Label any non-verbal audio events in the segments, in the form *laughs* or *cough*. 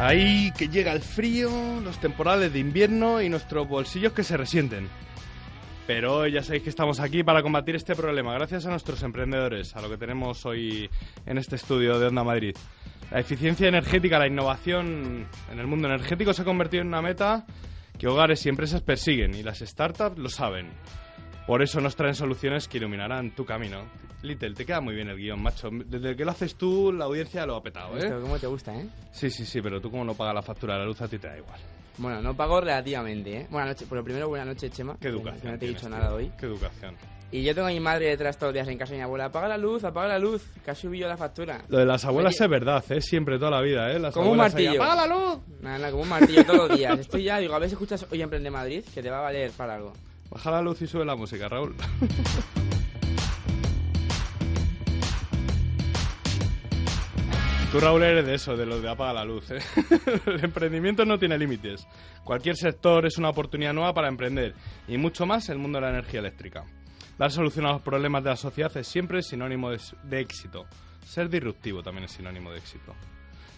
Ahí que llega el frío, los temporales de invierno y nuestros bolsillos que se resienten. Pero ya sabéis que estamos aquí para combatir este problema, gracias a nuestros emprendedores, a lo que tenemos hoy en este estudio de Onda Madrid. La eficiencia energética, la innovación en el mundo energético se ha convertido en una meta que hogares y empresas persiguen y las startups lo saben. Por eso nos traen soluciones que iluminarán tu camino. Little, te queda muy bien el guión, macho. Desde que lo haces tú, la audiencia lo ha petado, ¿eh? Pero cómo te gusta, ¿eh? Sí, sí, sí, pero tú como no pagas la factura de la luz, a ti te da igual. Bueno, no pago relativamente, ¿eh? Buenas noches, por lo primero, buenas noches, Chema. Qué educación. no te he dicho nada hoy. Qué educación. Y yo tengo a mi madre detrás todos los días en casa de mi abuela, apaga la luz, apaga la luz, Casi ha yo la factura. Lo de las abuelas es verdad, ¿eh? Siempre, toda la vida, ¿eh? Las como un martillo. apaga la luz. como un martillo todos los días. Estoy ya, digo, a veces escuchas Hoy Emprende Madrid, que te va a valer para algo. Baja la luz y sube la música, Raúl. Tú, Raúl, eres de eso, de los de apaga la luz. ¿eh? *laughs* El emprendimiento no tiene límites. Cualquier sector es una oportunidad nueva para emprender, y mucho más el mundo de la energía eléctrica. Dar solución a los problemas de la sociedad es siempre sinónimo de éxito. Ser disruptivo también es sinónimo de éxito.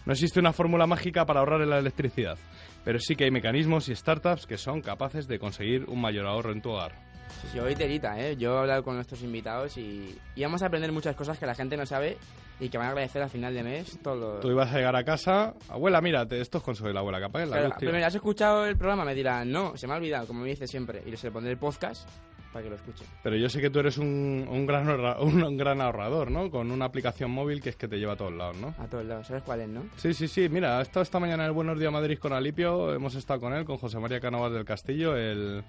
No existe una fórmula mágica para ahorrar en la electricidad pero sí que hay mecanismos y startups que son capaces de conseguir un mayor ahorro en tu hogar. Yo hoy terita, ¿eh? yo he hablado con nuestros invitados y, vamos a aprender muchas cosas que la gente no sabe y que van a agradecer al final de mes. Todo Tú ibas a llegar a casa, abuela, mira, esto es consejo de la abuela, capaz. La pero mira, has escuchado el programa, me dirán, no, se me ha olvidado, como me dice siempre, y les pondré el podcast para que lo escuche. Pero yo sé que tú eres un, gran, *laughs* un, gran ahorrador, ¿no? Con una aplicación móvil que es que te lleva a todos lados, ¿no? A todos lados, ¿sabes cuál es, no? Sí, sí, sí. Mira, he estado esta mañana en el Buenos Días Madrid con Alipio, hemos estado con él, con José María Canovas del Castillo, el,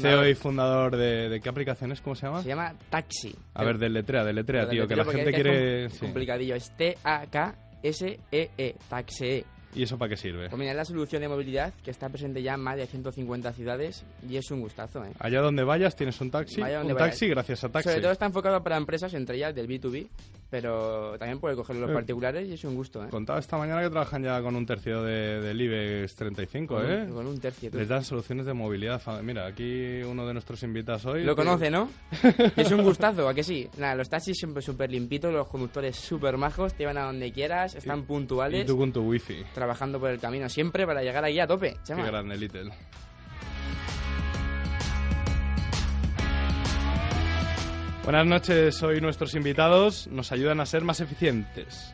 CEO y fundador de, qué aplicaciones? ¿Cómo se llama? Se llama Taxi. A ver, de letrea, tío, que la gente quiere... Es complicadillo, es T-A-K-S-E-E, -E, Taxi. ¿Y eso para qué sirve? Pues mira, la solución de movilidad que está presente ya en más de 150 ciudades y es un gustazo. ¿eh? Allá donde vayas tienes un taxi, un taxi gracias a taxi. Sobre todo está enfocado para empresas, entre ellas del B2B, pero también puede coger los eh, particulares y es un gusto. ¿eh? contado esta mañana que trabajan ya con un tercio de, del IBEX 35, ¿eh? con un tercio. Les dan soluciones de movilidad. Mira, aquí uno de nuestros invitados hoy. Lo conoce, ¿no? *laughs* es un gustazo, ¿a que sí? Nada, los taxis siempre súper limpitos, los conductores súper majos, te van a donde quieras, están puntuales. Y tú con tu wifi. Trabajando por el camino siempre para llegar aquí a tope. Qué grande, Little. Buenas noches, hoy nuestros invitados nos ayudan a ser más eficientes.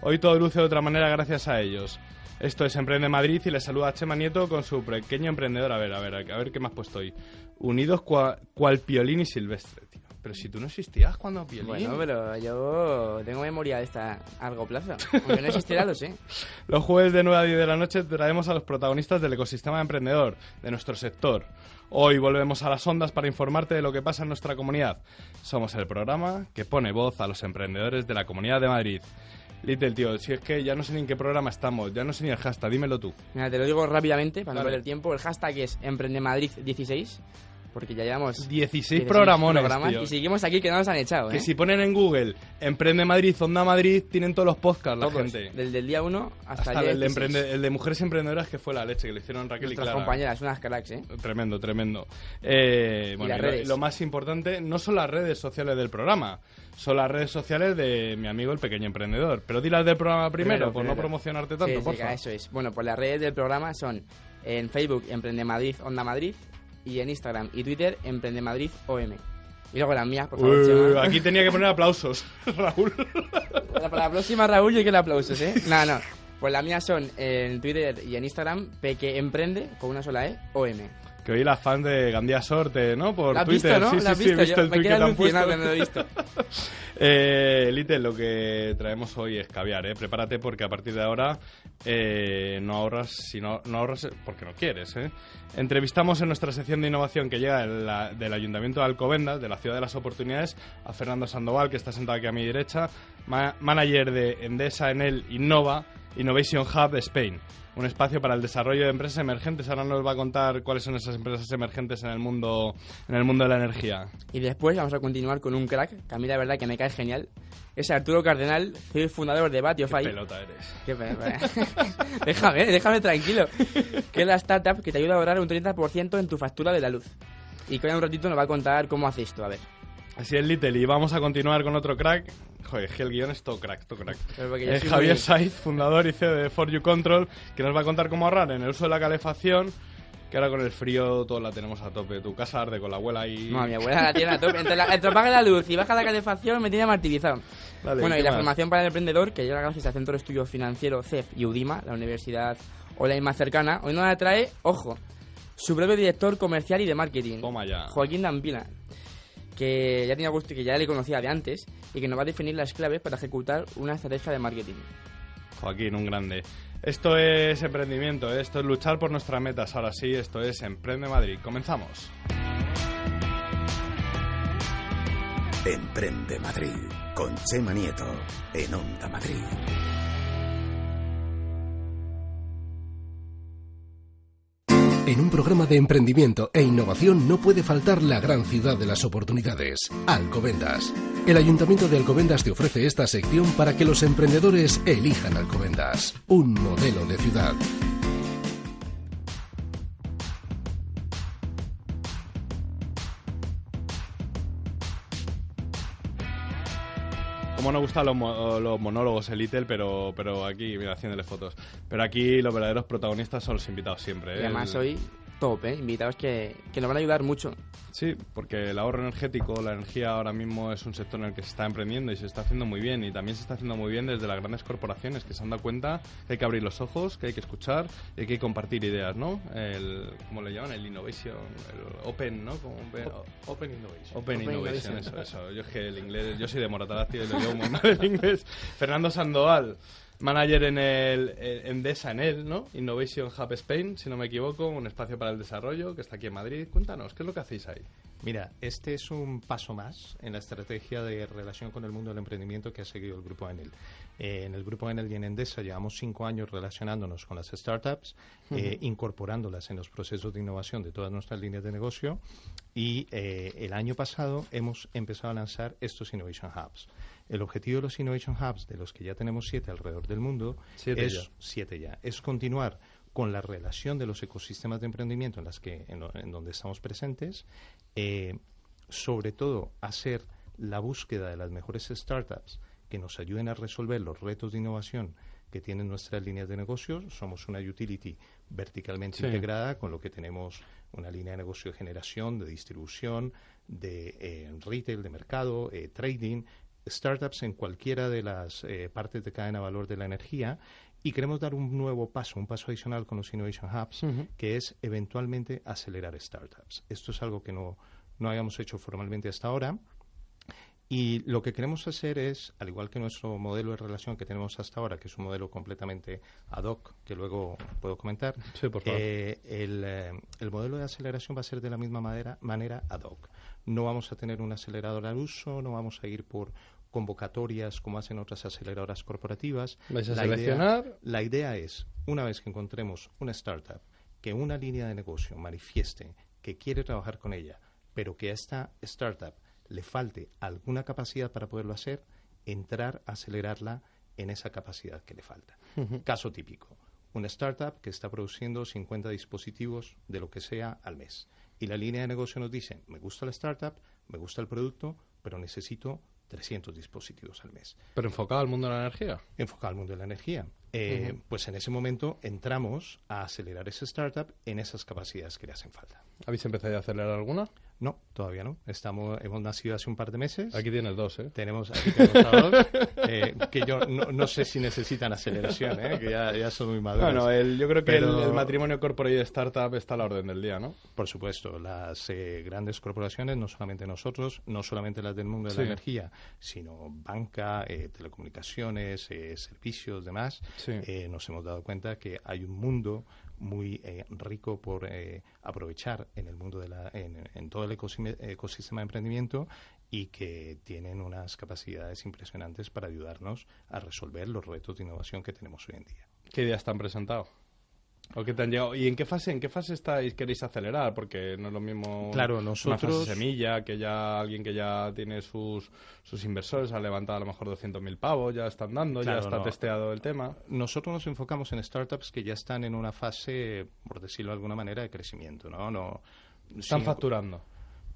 Hoy todo luce de otra manera gracias a ellos. Esto es Emprende Madrid y les saluda a Chema Nieto con su pequeño emprendedor. A ver, a ver, a ver qué más puesto hoy. Unidos cual Piolín y Silvestre, tío. Pero si tú no existías cuando Piolín. Bueno, pero yo tengo memoria de esta a largo plazo. no lo sé. *laughs* Los jueves de 9 a 10 de la noche traemos a los protagonistas del ecosistema emprendedor de nuestro sector. Hoy volvemos a las ondas para informarte de lo que pasa en nuestra comunidad. Somos el programa que pone voz a los emprendedores de la Comunidad de Madrid. Little, tío, si es que ya no sé ni en qué programa estamos, ya no sé ni el hashtag, dímelo tú. Mira, te lo digo rápidamente para no perder tiempo. El hashtag es EmprendeMadrid16 porque ya llevamos 16, programones, y seguimos aquí que no nos han echado. ¿eh? Que si ponen en Google Emprende Madrid, Onda Madrid, tienen todos los podcasts la gente. Del, del día 1 hasta, el, día el, de el de Mujeres Emprendedoras, que fue la leche que le hicieron Raquel y Clara. compañeras, unas cracks, ¿eh? Tremendo, tremendo. Eh, lo, más importante no son las redes sociales del programa, son las redes sociales de mi amigo el pequeño emprendedor. Pero di las del programa primero, por no promocionarte tanto, sí, sí, Eso es. Bueno, pues las redes del programa son en Facebook Emprende Madrid, Onda Madrid, y en Instagram y Twitter emprende Madrid OM Y luego las mías, por favor. aquí tenía que poner aplausos, *laughs* Raúl. Para, la próxima, Raúl, yo quiero aplausos, ¿eh? No, no. Pues las mías son en Twitter y en Instagram, Peque Emprende, con una sola E, OM. Que hoy la fan de Gandía Sorte, eh, ¿no? Por ¿La Twitter. ¿no? Sí, sí, sí, he visto el me tweet que lo he visto. *laughs* Eh, Lite, lo que traemos hoy es caviar, ¿eh? Prepárate porque a partir de ahora eh, no ahorras, sino, no ahorras porque no quieres, ¿eh? Entrevistamos en nuestra sección de innovación que llega la, del Ayuntamiento de Alcobendas, de la Ciudad de las Oportunidades, a Fernando Sandoval, que está sentado aquí a mi derecha, manager de Endesa en el Innova Innovation Hub de Spain, un espacio para el desarrollo de empresas emergentes. Ahora nos va a contar cuáles son esas empresas emergentes en el mundo, en el mundo de la energía. Y después vamos a continuar con un crack, que a mí la verdad que me cae genial. Es Arturo Cardenal, soy fundador de Batiofy. Qué pelota eres. *laughs* déjame, déjame tranquilo. Que es la startup que te ayuda a ahorrar un 30% en tu factura de la luz. Y que en un ratito nos va a contar cómo hace esto, a ver. Así es, Little, y vamos a continuar con otro crack Joder, que el guión es todo crack, todo crack. Es eh, eh, Javier Saiz, fundador y CEO de For You Control, que nos va a contar cómo ahorrar en el uso de la calefacción, que ahora con el frío todo la tenemos a tope. Tu casa arde con la abuela y... No, mi abuela la tiene a tope. Entre, la, la luz y baja la calefacción me tiene martirizado. bueno, y la formación para el emprendedor, que llega gracias al Centro de Estudios Financieros CEF y UDIMA, la universidad online más cercana, hoy nos la trae, ojo, su propio director comercial y de marketing, Joaquín Dampina que ya tenía gusto y que ya le conocía de antes y que nos va a definir las claves para ejecutar una estrategia de marketing. Joaquín, un grande. Esto es emprendimiento, ¿eh? esto es luchar por nuestras metas. Ahora sí, esto es Emprende Madrid. Comenzamos. Emprende Madrid con Chema Nieto en Onda Madrid. En un programa de emprendimiento e innovación no puede faltar la gran ciudad de las oportunidades, Alcobendas. El Ayuntamiento de Alcobendas te ofrece esta sección para que los emprendedores elijan Alcobendas, un modelo de ciudad. Bueno, nos gustan los, monólogos, el pero, pero aquí, mira, haciéndole fotos. Pero aquí los verdaderos protagonistas son los invitados siempre. ¿eh? Y además hoy top, ¿eh? invitados que, que nos van a ayudar mucho. Sí, porque el ahorro energético, la energía ahora mismo es un sector en el que se está emprendiendo y se está haciendo muy bien. Y también se está haciendo muy bien desde las grandes corporaciones que se han dado cuenta que hay que abrir los ojos, que hay que escuchar y hay que compartir ideas, ¿no? El, ¿Cómo le llaman? El innovation, el open, ¿no? Como open, innovation. Open, innovation, eso, eso. Yo que el inglés, yo soy de Moratalacio y lo llevo muy mal el inglés. *laughs* Fernando Sandoval manager en el Endesa, en él, ¿no? Innovation Hub Spain, si no me equivoco, un espacio para el desarrollo que está aquí en Madrid. Cuéntanos, ¿qué es lo que hacéis ahí? Mira, este es un paso más en la estrategia de relación con el mundo del emprendimiento que ha seguido el Grupo Enel. Eh, en el Grupo Enel y en Endesa llevamos cinco años relacionándonos con las startups, eh, incorporándolas en los procesos de innovación de todas nuestras líneas de negocio y eh, el año pasado hemos empezado a lanzar estos Innovation Hubs. El objetivo de los Innovation Hubs, de los que ya tenemos siete alrededor del mundo, siete es ya. es continuar con la relación de los ecosistemas de emprendimiento en las que en, donde estamos presentes, eh, sobre todo hacer la búsqueda de las mejores startups que nos ayuden a resolver los retos de innovación que tienen nuestras líneas de negocios. Somos una utility verticalmente integrada, con lo que tenemos una línea de negocio de generación, de distribución, de eh, retail, de mercado, eh, trading, startups en cualquiera de las eh, partes de cadena de valor de la energía y queremos dar un nuevo paso, un paso adicional con los Innovation Hubs, que es eventualmente acelerar startups. Esto es algo que no, no habíamos hecho formalmente hasta ahora. Y lo que queremos hacer es, al igual que nuestro modelo de relación que tenemos hasta ahora, que es un modelo completamente ad hoc, que luego puedo comentar, eh, el, eh, el, modelo de aceleración va a ser de la misma manera ad hoc. No vamos a tener un acelerador al uso, no vamos a ir por convocatorias como hacen otras aceleradoras corporativas. a la seleccionar? Idea, la idea es, una vez que encontremos una startup que una línea de negocio manifieste que quiere trabajar con ella, pero que a esta startup le falte alguna capacidad para poderlo hacer, entrar a acelerarla en esa capacidad que le falta. Caso típico, una startup que está produciendo 50 dispositivos de lo que sea al mes. Y la línea de negocio nos dice, me gusta la startup, me gusta el producto, pero necesito 300 dispositivos al mes. ¿Pero enfocado al mundo de la energía? Enfocado al mundo de la energía. Eh, pues en ese momento entramos a acelerar esa startup en esas capacidades que le hacen falta. ¿Habéis empezado a acelerar alguna? No, todavía no. Estamos, hemos nacido hace un par de meses. Aquí tienes dos, ¿eh? Tenemos, dos, *laughs* eh, que yo no, sé si necesitan aceleración, ¿eh? Que ya, son muy maduros. Bueno, yo creo que el, matrimonio corporativo startup está a la orden del día, ¿no? Por supuesto. Las eh, grandes corporaciones, no solamente nosotros, no solamente las del mundo de la energía, sino banca, eh, telecomunicaciones, servicios, demás, nos hemos dado cuenta que hay un mundo muy eh, rico por eh, aprovechar en el mundo de la, en, todo el ecosistema, de emprendimiento y que tienen unas capacidades impresionantes para ayudarnos a resolver los retos de innovación que tenemos hoy en día. ¿Qué ideas están presentados ¿Y en qué fase, en qué fase estáis, queréis acelerar? Porque no es lo mismo claro, nosotros... una fase semilla, que ya alguien que ya tiene sus, sus inversores, ha levantado a lo mejor 200.000 pavos, ya están dando, ya está testeado el tema. Nosotros nos enfocamos en startups que ya están en una fase, por decirlo de alguna manera, de crecimiento, ¿no? no están facturando.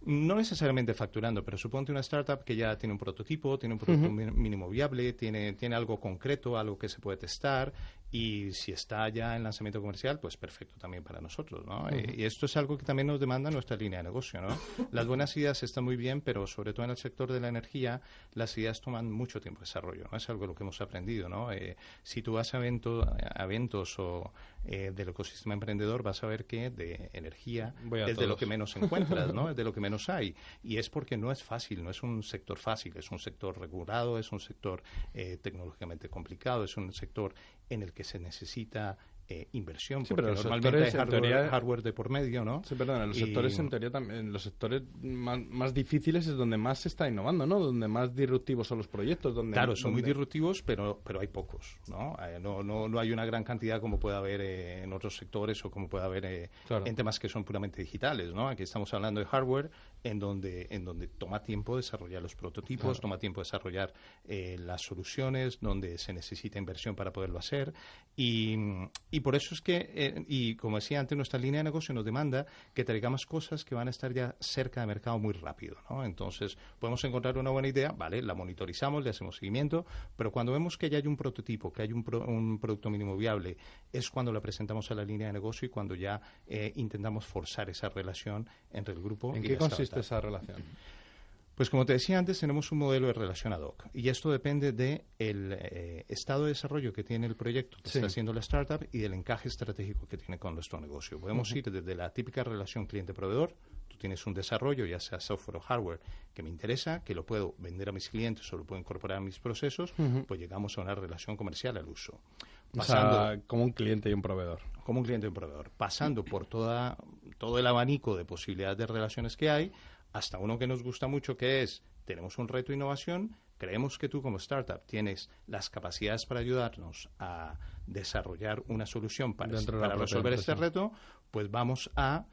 No necesariamente facturando, pero suponte una startup que ya tiene un prototipo, tiene un producto mínimo viable, tiene, tiene algo concreto, algo que se puede testar y si está ya en lanzamiento comercial, pues perfecto también para nosotros, ¿no? Y esto es algo que también nos demanda nuestra línea de negocio, ¿no? *laughs* Las buenas ideas están muy bien, pero sobre todo en el sector de la energía, las ideas toman mucho tiempo de desarrollo, ¿no? Es algo lo que hemos aprendido, ¿no? Eh, si tú vas a, eventos o eh, del ecosistema emprendedor, vas a ver que de energía es de lo que menos encuentras, ¿no? *laughs* Es de lo que menos hay. Y es porque no es fácil, no es un sector fácil, es un sector regulado, es un sector eh, tecnológicamente complicado, es un sector en el que se necesita eh, inversión, sí, pero normalmente hardware, de por medio, ¿no? Sí, perdón, en los sectores en teoría los sectores más, difíciles es donde más se está innovando, ¿no? Donde más disruptivos son los proyectos, donde Claro, son muy disruptivos, pero pero hay pocos, eh, ¿no? no, no, hay una gran cantidad como puede haber eh, en otros sectores o como puede haber en temas que son puramente digitales, ¿no? Aquí estamos hablando de hardware, en donde, en donde toma tiempo desarrollar los prototipos, toma tiempo desarrollar eh, las soluciones, donde se necesita inversión para poderlo hacer. Y, y por eso es que, eh, y como decía antes, nuestra línea de negocio nos demanda que traigamos cosas que van a estar ya cerca de mercado muy rápido. ¿no? Entonces, podemos encontrar una buena idea, vale, la monitorizamos, le hacemos seguimiento, pero cuando vemos que ya hay un prototipo, que hay un, un producto mínimo viable, es cuando la presentamos a la línea de negocio y cuando ya eh, intentamos forzar esa relación entre el grupo. ¿En qué esa relación? Pues como te decía antes, tenemos un modelo de relación ad hoc y esto depende del de eh, estado de desarrollo que tiene el proyecto que está haciendo la startup y del encaje estratégico que tiene con nuestro negocio. Podemos ir desde la típica relación cliente-proveedor, tú tienes un desarrollo, ya sea software o hardware, que me interesa, que lo puedo vender a mis clientes o lo puedo incorporar a mis procesos, pues llegamos a una relación comercial al uso. Pasando, como un cliente y un proveedor. Como un cliente y un proveedor. Pasando por toda todo el abanico de posibilidades de relaciones que hay, hasta uno que nos gusta mucho, que es, tenemos un reto de innovación, creemos que tú como startup tienes las capacidades para ayudarnos a desarrollar una solución para, resolver este reto, pues vamos a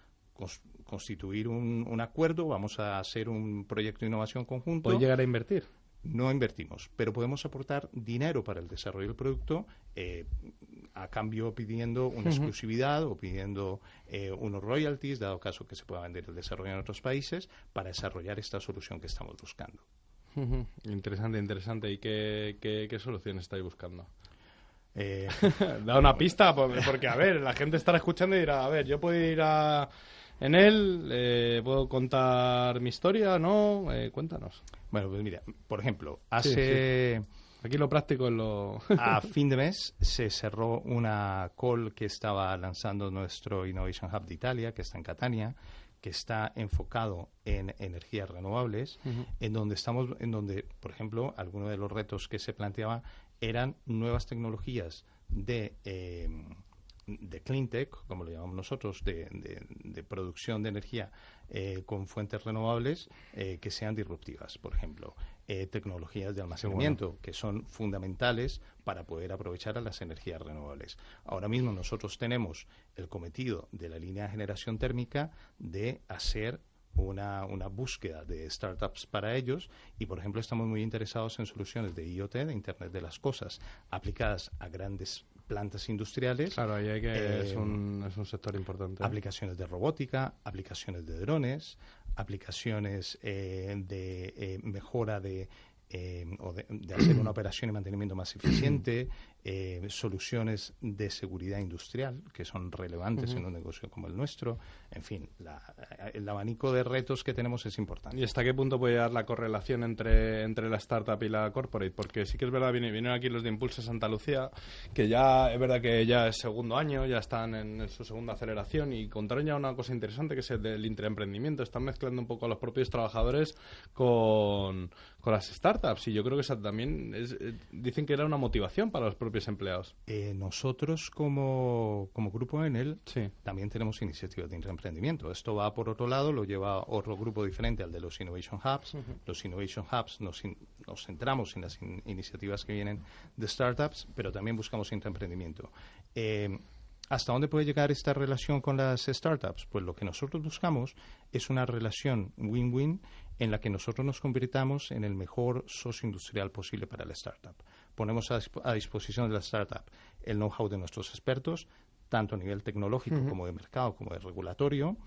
constituir un, acuerdo, vamos a hacer un proyecto de innovación conjunto. ¿Puede llegar a invertir? no invertimos, pero podemos aportar dinero para el desarrollo del producto, eh, a cambio pidiendo una exclusividad o pidiendo eh, unos royalties, dado caso que se pueda vender el desarrollo en otros países, para desarrollar esta solución que estamos buscando. Interesante, interesante. ¿Y qué, solución estáis buscando? Eh, *laughs* da una pista, porque a ver, la gente estará escuchando y dirá, a ver, yo puedo ir a... En él eh, puedo contar mi historia, ¿no? cuéntanos. Bueno, pues mira, por ejemplo, hace... Aquí lo práctico es lo... *laughs* a fin de mes se cerró una call que estaba lanzando nuestro Innovation Hub de Italia, que está en Catania, que está enfocado en energías renovables, en donde estamos, en donde, por ejemplo, algunos de los retos que se planteaba eran nuevas tecnologías de, em, de clean tech, como lo llamamos nosotros, de, producción de energía eh, con fuentes renovables eh, que sean disruptivas, por ejemplo. Eh, tecnologías de almacenamiento, que son fundamentales para poder aprovechar a las energías renovables. Ahora mismo nosotros tenemos el cometido de la línea de generación térmica de hacer una, búsqueda de startups para ellos y, por ejemplo, estamos muy interesados en soluciones de IoT, de Internet de las Cosas, aplicadas a grandes plantas industriales. Eh, es, un, sector importante. Aplicaciones de robótica, aplicaciones de drones, aplicaciones eh, de eh, mejora de, o de hacer una *clears throat* operación y mantenimiento más eficiente, eh, soluciones de seguridad industrial que son relevantes en un negocio como el nuestro. En fin, eh, el abanico de retos que tenemos es importante. ¿Y hasta qué punto puede llegar la correlación entre, entre la startup y la corporate? Porque sí que es verdad, vinieron aquí los de Impulse Santa Lucía, que ya es verdad que ya es segundo año, ya están en su segunda aceleración y contaron ya una cosa interesante que es el del intraemprendimiento. Están mezclando un poco a los propios trabajadores con, con las startups y yo creo que esa también es, eh, dicen que era una motivación para los propios empleados. Eh, nosotros como, como grupo en él también tenemos iniciativas de emprendimiento. Esto va por otro lado, lo lleva otro grupo diferente al de los Innovation Hubs. Los Innovation Hubs nos, centramos en las iniciativas que vienen de startups, pero también buscamos intraemprendimiento. Eh, ¿Hasta dónde puede llegar esta relación con las startups? Pues lo que nosotros buscamos es una relación win-win en la que nosotros nos convirtamos en el mejor socio industrial posible para la startup. Ponemos a, disposición de la startup el know-how de nuestros expertos, tanto a nivel tecnológico como de mercado, como de regulatorio.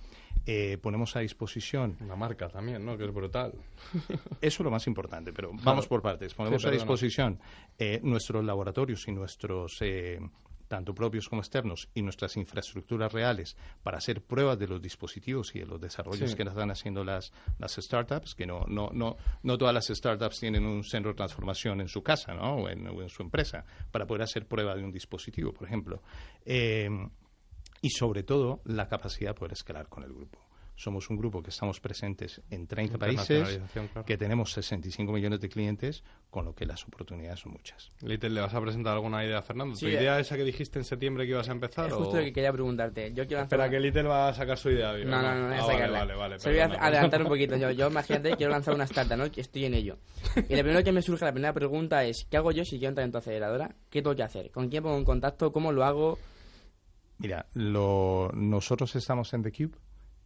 Eh, ponemos a disposición... La marca también, ¿no? Que es brutal. *laughs* Eso es lo más importante, pero vamos por partes. Ponemos a disposición eh, nuestros laboratorios y nuestros... Eh, tanto propios como externos, y nuestras infraestructuras reales para hacer pruebas de los dispositivos y de los desarrollos que nos están haciendo las, las startups, que no, no, no, no todas las startups tienen un centro de transformación en su casa ¿no? o, en, su empresa para poder hacer prueba de un dispositivo, por ejemplo. Eh, y sobre todo la capacidad de poder escalar con el grupo. Somos un grupo que estamos presentes en 30 países, que tenemos 65 millones de clientes, con lo que las oportunidades son muchas. Little, ¿le vas a presentar alguna idea a Fernando? ¿Tu idea eh, esa que dijiste en septiembre que ibas a empezar? Es justo que quería preguntarte. Espera, que Little va a sacar su idea. no, no, no, no, ah, vale, vale, Se voy a adelantar un poquito. Yo, yo imagínate, *laughs* quiero lanzar una startup, ¿no? Que estoy en ello. Y lo primero que me surge, la primera pregunta es, ¿qué hago yo si quiero entrar en tu aceleradora? ¿Qué tengo que hacer? ¿Con quién pongo en contacto? ¿Cómo lo hago? Mira, lo, nosotros estamos en The Cube,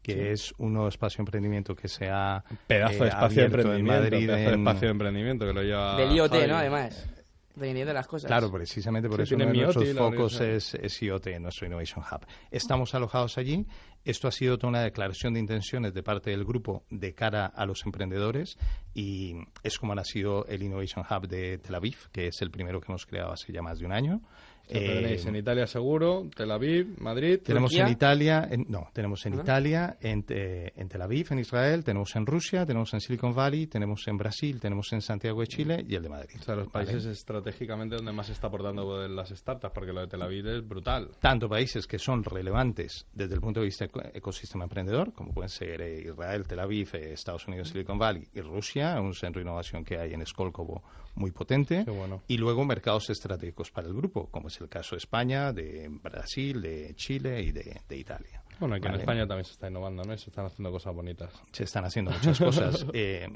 que es un espacio de emprendimiento que se ha pedazo de eh, espacio de emprendimiento, en Madrid, pedazo de espacio de emprendimiento que lo lleva del IoT, ¿no? Además. de las cosas. Claro, precisamente por eso uno de nuestros focos es, es, IoT, nuestro Innovation Hub. Estamos alojados allí. Esto ha sido toda una declaración de intenciones de parte del grupo de cara a los emprendedores y es como ha sido el Innovation Hub de Tel Aviv, que es el primero que hemos creado hace ya más de un año tenéis eh, en Italia seguro, Tel Aviv, Madrid. Tenemos en Italia, no, tenemos en Italia, eh, en, Tel Aviv, en Israel, tenemos en Rusia, tenemos en Silicon Valley, tenemos en Brasil, tenemos en Santiago de Chile y el de Madrid. O sea, los países estratégicamente donde más se está aportando las startups, porque lo de Tel Aviv es brutal. Tanto países que son relevantes desde el punto de vista ecosistema emprendedor, como pueden ser eh, Israel, Tel Aviv, Estados Unidos, Silicon Valley y Rusia, un centro de innovación que hay en Skolkovo muy potente, bueno. y luego mercados estratégicos para el grupo, como el caso de España, de Brasil, de Chile y de, Italia. Bueno, aquí en España también se está innovando, ¿no? se están haciendo cosas bonitas. Se están haciendo muchas cosas. *laughs* Eh,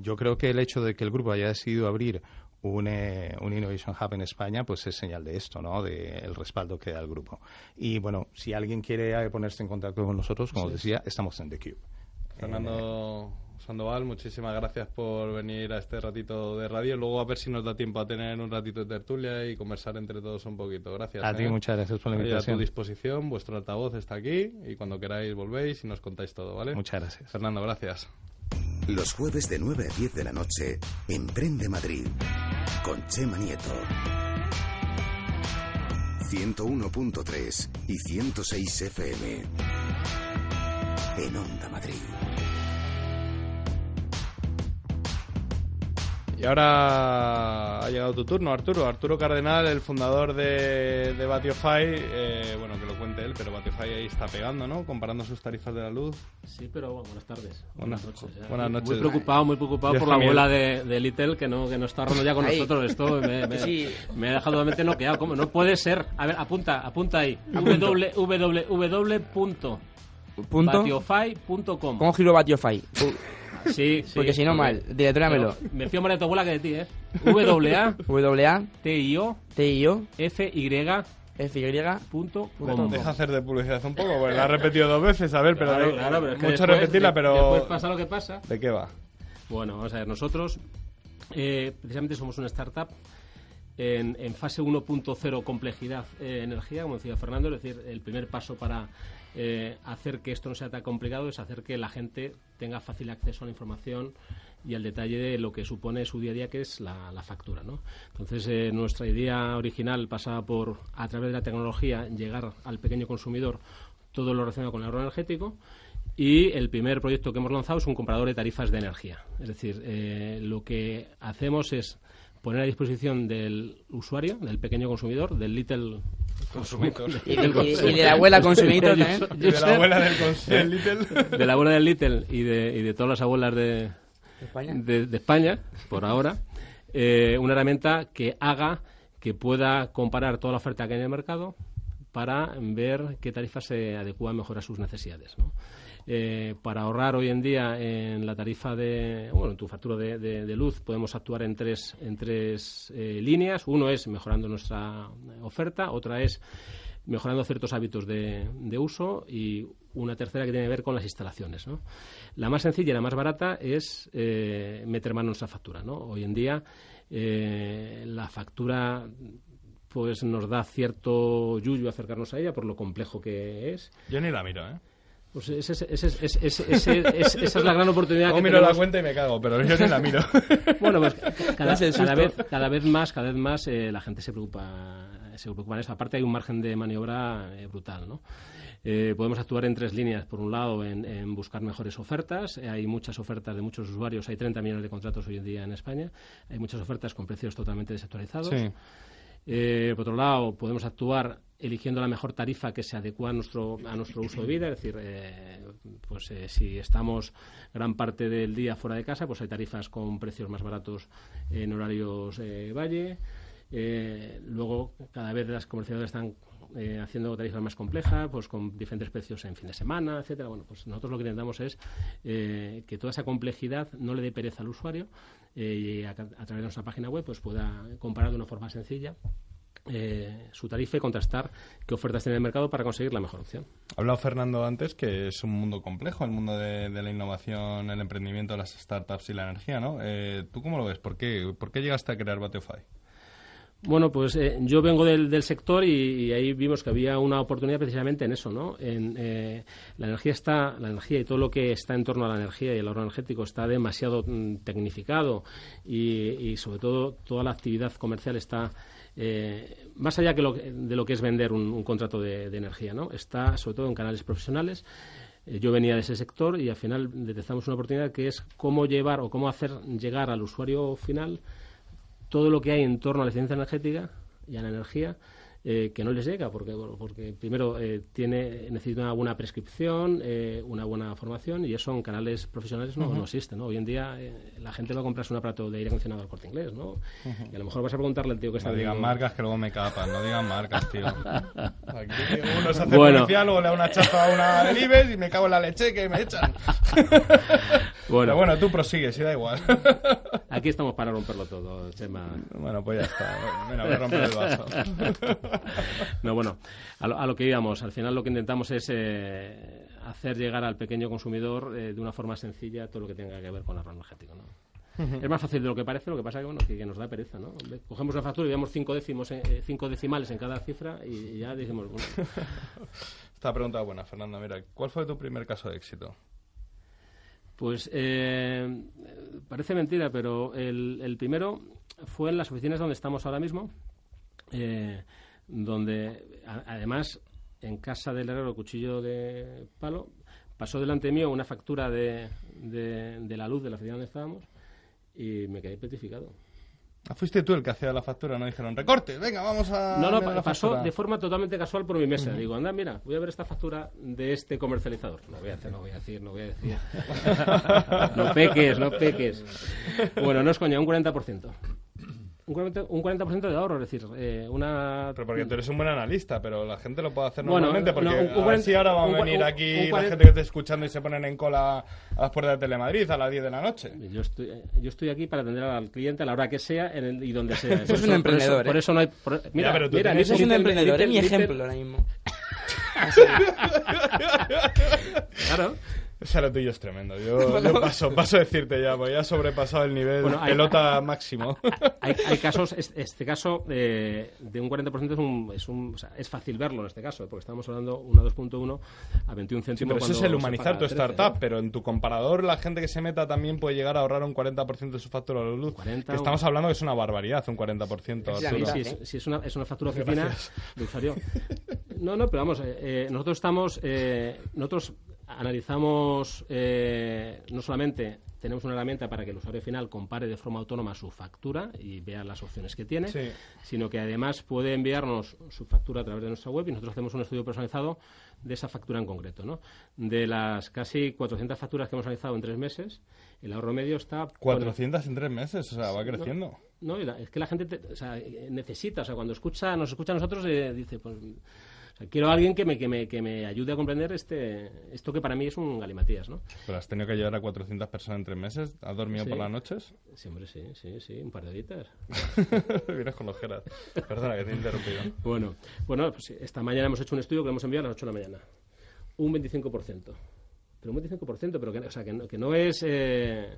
yo creo que el hecho de que el grupo haya decidido abrir un, eh, un, Innovation Hub en España, pues es señal de esto, ¿no? Del respaldo que da el grupo. Y bueno, si alguien quiere ponerse en contacto con nosotros, como decía, estamos en The Cube. Fernando. Eh, Sandoval, muchísimas gracias por venir a este ratito de radio. Luego a ver si nos da tiempo a tener un ratito de tertulia y conversar entre todos un poquito. Gracias. A ti, muchas gracias por la invitación. a tu disposición, vuestro altavoz está aquí y cuando queráis volvéis y nos contáis todo, ¿vale? Muchas gracias. Fernando, gracias. Los jueves de 9 a 10 de la noche, Emprende Madrid, con Chema Nieto. 101.3 y 106 FM. En Onda Madrid. Y ahora ha llegado tu turno, Arturo. Arturo Cardenal, el fundador de, de eh, bueno, que lo cuente él, pero Batiofy ahí está pegando, ¿no? Comparando sus tarifas de la luz. Sí, pero bueno, buenas tardes. Buenas, noches. Buenas noches. Eh. Muy preocupado, muy preocupado por la abuela de, de, Little, que no, que no está hablando ya con nosotros. Esto *laughs* me, ha dejado totalmente noqueado. ¿Cómo? No puede ser. A ver, apunta, apunta ahí. www.batiofy.com. ¿Cómo giro Batiofy? Sí, sí. Porque si no, mal. Deletréamelo. Me fío más de tu abuela que de ti, ¿eh? W-A. W-A. T-I-O. i F-Y. f Deja hacer de publicidad un poco, porque la has repetido dos veces, a ver, pero, claro, mucho después, repetirla, pero... Después pasa lo que pasa. ¿De qué va? Bueno, vamos a ver, nosotros eh, precisamente somos una startup en, fase 1.0 complejidad eh, energía, como decía Fernando, es decir, el primer paso para eh, hacer que esto no sea tan complicado es hacer que la gente tenga fácil acceso a la información y al detalle de lo que supone su día a día, que es la, factura. Entonces, eh, nuestra idea original pasaba por, a través de la tecnología, llegar al pequeño consumidor todo lo relacionado con el ahorro energético. Y el primer proyecto que hemos lanzado es un comprador de tarifas de energía. Es decir, eh, lo que hacemos es poner a disposición del usuario, del pequeño consumidor, del little *laughs* Y, de la abuela consumidor de la abuela del, Little. *laughs* De la abuela del Little y de, y de todas las abuelas de, España? De, España, por ahora. Eh, una herramienta que haga que pueda comparar toda la oferta que hay en el mercado para ver qué tarifa se adecua mejor a sus necesidades. ¿no? Eh, para ahorrar hoy en día en la tarifa de, bueno, en tu factura de, luz podemos actuar en tres, en tres eh, líneas. Uno es mejorando nuestra oferta, otra es mejorando ciertos hábitos de, uso y una tercera que tiene que ver con las instalaciones. ¿no? La más sencilla y la más barata es eh, meter mano en nuestra factura. ¿no? Hoy en día la factura pues nos da cierto yuyo acercarnos a ella por lo complejo que es. Yo ni la miro, ¿eh? Pues esa es la gran oportunidad. No miro la cuenta y me cago, pero yo se la miro. *laughs* bueno, pues *laughs* cada, vez, más, cada vez más eh, la gente se preocupa, se preocupa en eso. Aparte hay un margen de maniobra eh, brutal, ¿no? Eh, podemos actuar en tres líneas. Por un lado, en, buscar mejores ofertas. hay muchas ofertas de muchos usuarios. Hay 30 millones de contratos hoy en día en España. Hay muchas ofertas con precios totalmente desactualizados. por otro lado, podemos actuar eligiendo la mejor tarifa que se adecua a nuestro, a nuestro uso de vida, es decir, eh, pues eh, si estamos gran parte del día fuera de casa, pues hay tarifas con precios más baratos en horarios eh, valle. luego, cada vez las comercializadoras están haciendo tarifas más complejas, pues con diferentes precios en fin de semana, etcétera. Bueno, pues nosotros lo que intentamos es que toda esa complejidad no le dé pereza al usuario y a, través de nuestra página web pues pueda comparar de una forma sencilla eh, su tarifa y contrastar qué ofertas tiene el mercado para conseguir la mejor opción. Hablaba Fernando antes que es un mundo complejo, el mundo de, la innovación, el emprendimiento, las startups y la energía, ¿no? Eh, ¿Tú cómo lo ves? ¿Por qué, ¿Por llegaste a crear Bateofy? Bueno, pues eh, yo vengo del, sector y, ahí vimos que había una oportunidad precisamente en eso, ¿no? En, la energía está, la energía y todo lo que está en torno a la energía y el ahorro energético está demasiado mm, tecnificado y, sobre todo toda la actividad comercial está eh, más allá de lo que es vender un, contrato de, energía, Está sobre todo en canales profesionales. Eh, yo venía de ese sector y al final detectamos una oportunidad que es cómo llevar o cómo hacer llegar al usuario final todo lo que hay en torno a la eficiencia energética y a la energía eh, que no les llega, porque, porque primero eh, tiene, necesita una buena prescripción, eh, una buena formación, y eso en canales profesionales no, no existe. ¿no? Hoy en día eh, la gente lo compras es un aparato de aire acondicionado al corte inglés, ¿no? Y a lo mejor vas a preguntarle al tío que está. No digan marcas que luego me capan, no digan marcas, tío. *laughs* Aquí uno se hace bueno. luego le da una chapa a una Libes y me cago en la leche que me echan. *laughs* Bueno. bueno, tú prosigues, y da igual. *laughs* Aquí estamos para romperlo todo, Bueno, pues ya está. Bueno, voy a romper el vaso. *laughs* No, bueno, a lo, que íbamos. Al final lo que intentamos es eh, hacer llegar al pequeño consumidor eh, de una forma sencilla todo lo que tenga que ver con ahorro energético, ¿no? Es más fácil de lo que parece, lo que pasa que, que, nos da pereza, ¿no? Cogemos la factura y veamos cinco, décimos, eh, cinco decimales en cada cifra y, ya decimos... *laughs* Esta pregunta buena, Fernanda. Mira, ¿cuál fue tu primer caso de éxito? Pues eh, parece mentira, pero el, primero fue en las oficinas donde estamos ahora mismo, eh, donde además en casa del herrero cuchillo de palo pasó delante mío una factura de, de, de la luz de la oficina donde estábamos y me quedé petrificado. Fuiste tú el que hacía la factura, no dijeron recorte. venga, vamos a. No, no, pasó de forma totalmente casual por mi mesa. Digo, anda, mira, voy a ver esta factura de este comercializador. No voy a, hacer, no voy a decir, no voy a decir. *laughs* no peques, no peques. Bueno, no es coña, un 40% un 40%, un 40 de ahorro, es decir, eh, una... Pero porque tú eres un buen analista, pero la gente lo puede hacer normalmente, porque no, si ahora van a venir aquí la gente que está escuchando y se ponen en cola a las puertas de Telemadrid a las 10 de la noche. Yo estoy, eh, yo estoy aquí para atender al cliente a la hora que sea en y donde sea. *laughs* Eso es un emprendedor. por ¿eh? eso, no hay... mira, pero tú mira, este es un emprendedor, ¿eh? es este mi ejemplo ahora mismo. *laughs* *laughs* claro. O sea, lo tuyo es tremendo. Yo, *laughs* paso, a decirte ya, porque ya sobrepasado el nivel pelota máximo. *laughs* Hay, casos, este, caso eh, de un 40% es, un, es, fácil verlo en este caso, ¿eh? porque estamos hablando una 2.1 a 21 céntimos. Sí, pero eso es el humanizar tu startup, ¿eh? pero en tu comparador la gente que se meta también puede llegar a ahorrar un 40% de su factura de luz. estamos hablando que es una barbaridad, un 40%. Es sí, sí, es, una, es una factura oficina No, no, pero vamos, nosotros estamos, nosotros analizamos eh, no solamente tenemos una herramienta para que el usuario final compare de forma autónoma su factura y vea las opciones que tiene, sino que además puede enviarnos su factura a través de nuestra web y nosotros hacemos un estudio personalizado de esa factura en concreto. ¿no? De las casi 400 facturas que hemos analizado en tres meses, el ahorro medio está... 400 en tres meses, o sea, va creciendo. No, es que la gente necesita, o sea, cuando escucha, nos escucha a nosotros, eh, dice, pues Quiero a alguien que me, que me, que me ayude a comprender este, esto que para mí es un galimatías, ¿no? Pero has tenido que llevar a 400 personas en tres meses. ¿Has dormido por las noches? Sí, hombre, sí, sí, sí, un par de horitas. *laughs* Vienes con jeras Perdona que te he interrumpido. Bueno, bueno pues esta mañana hemos hecho un estudio que lo hemos enviado a las 8 de la mañana. Un 25%. Pero un 25%, pero que, no, que no es... Eh,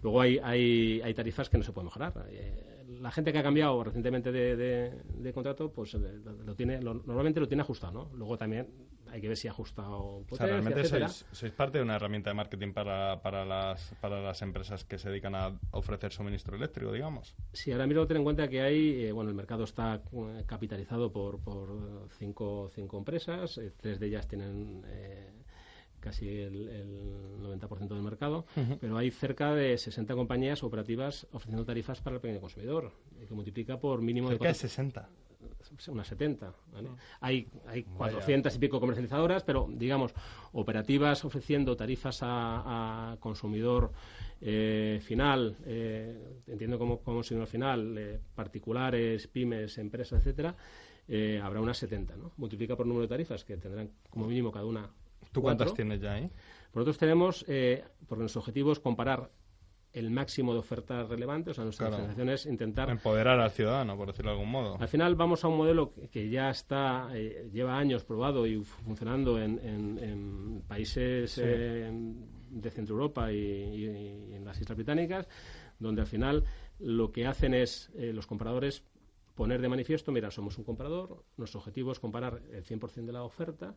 luego hay, hay, hay tarifas que no se pueden mejorar. Eh, la gente que ha cambiado recientemente de, contrato, pues eh, lo, tiene, normalmente lo tiene ajustado, ¿no? Luego también hay que ver si ha ajustado o realmente sois, parte de una herramienta de marketing para, para, las, para las empresas que se dedican a ofrecer suministro eléctrico, digamos. Sí, ahora mismo ten en cuenta que hay, eh, bueno, el mercado está eh, capitalizado por, por cinco, cinco empresas, tres de ellas tienen... Eh, casi el, 90% del mercado, pero hay cerca de 60 compañías operativas ofreciendo tarifas para el pequeño consumidor, que multiplica por mínimo de... 60? Unas 70. Ah. Hay, hay 400 y pico comercializadoras, pero digamos, operativas ofreciendo tarifas a, consumidor eh, final, eh, entiendo como, como al final, eh, particulares, pymes, empresas, etcétera, habrá unas 70, ¿no? Multiplica por número de tarifas, que tendrán como mínimo cada una ¿Tú cuántas tienes ya ahí? Nosotros tenemos, eh, porque nuestro objetivo es comparar el máximo de ofertas relevantes, a sea, nuestra es intentar... Empoderar al ciudadano, por decirlo de algún modo. Al final vamos a un modelo que ya está, eh, lleva años probado y funcionando en, países eh, de Centro Europa y, en las Islas Británicas, donde al final lo que hacen es los compradores poner de manifiesto, mira, somos un comprador, nuestro objetivo es comparar el 100% de la oferta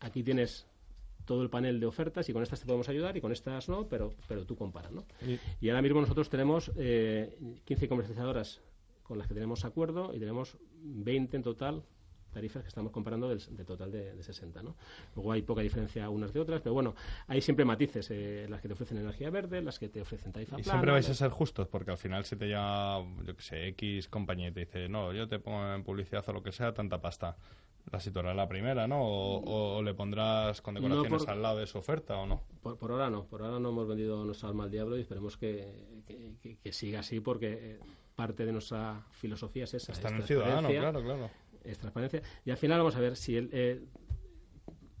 aquí tienes todo el panel de ofertas y con estas te podemos ayudar y con estas no, pero, pero tú comparas, ¿no? Y, ahora mismo nosotros tenemos 15 eh, comercializadoras con las que tenemos acuerdo y tenemos 20 en total tarifas que estamos comparando del, total de, 60. ¿no? Luego hay poca diferencia unas de otras, pero bueno, hay siempre matices, eh, las que te ofrecen energía verde, las que te ofrecen tarifa Y siempre vais a ser justos, porque al final si te llama, yo qué sé, X compañía y te dice, no, yo te pongo en publicidad o lo que sea, tanta pasta la situará la primera, ¿no? O, le pondrás condecoraciones al lado de su oferta, ¿o no? Por, ahora no, por ahora no hemos vendido nuestra alma al diablo y esperemos que, que siga así porque eh, parte de nuestra filosofía es esa. Está en el ciudadano, claro, claro transparencia. Y al final vamos a ver si eh,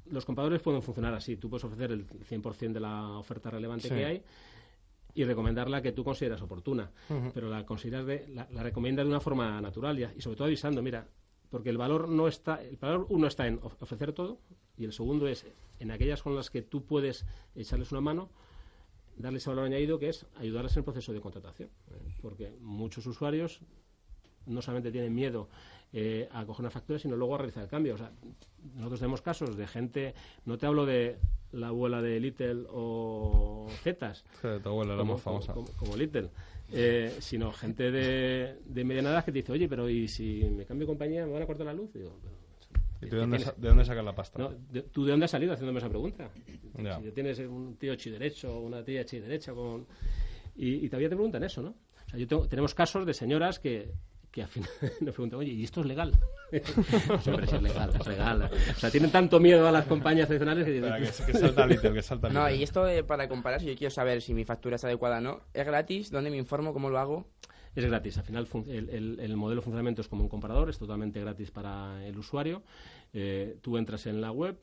los compradores pueden funcionar así. Tú puedes ofrecer el 100% de la oferta relevante que hay y recomendarla que tú consideras oportuna, pero la consideras de, la, de una forma natural y sobre todo avisando, mira, porque el valor no está, el valor uno está en ofrecer todo y el segundo es en aquellas con las que tú puedes echarles una mano, darles valor añadido que es ayudarles en el proceso de contratación, eh, porque muchos usuarios no solamente tienen miedo eh, a coger una factura, sino luego a realizar el cambio. sea, nosotros tenemos casos de gente, no te hablo de la abuela de Little o Zetas. tu abuela como, más famosa. Como, Little. Eh, sino gente de, de mediana edad que te dice, oye, pero ¿y si me cambio de compañía me van a cortar la luz? Y de dónde, de la pasta? ¿Tú de dónde has salido haciéndome esa pregunta? Ya. Si tienes un tío chiderecho o una tía chiderecha con... Y, todavía te preguntan eso, ¿no? tenemos casos de señoras que que al final *laughs* nos preguntan, oye, ¿y esto es legal? Siempre *laughs* pues es legal, es legal. O sea, tienen tanto miedo a las compañías tradicionales que... dicen... que, que salta litio, que salta No, y esto eh, para comparar, si yo quiero saber si mi factura es adecuada o no, ¿es gratis? ¿Dónde me informo? ¿Cómo lo hago? es gratis. Al final, el, modelo de funcionamiento es como un comparador, es totalmente gratis para el usuario. Eh, tú entras en la web,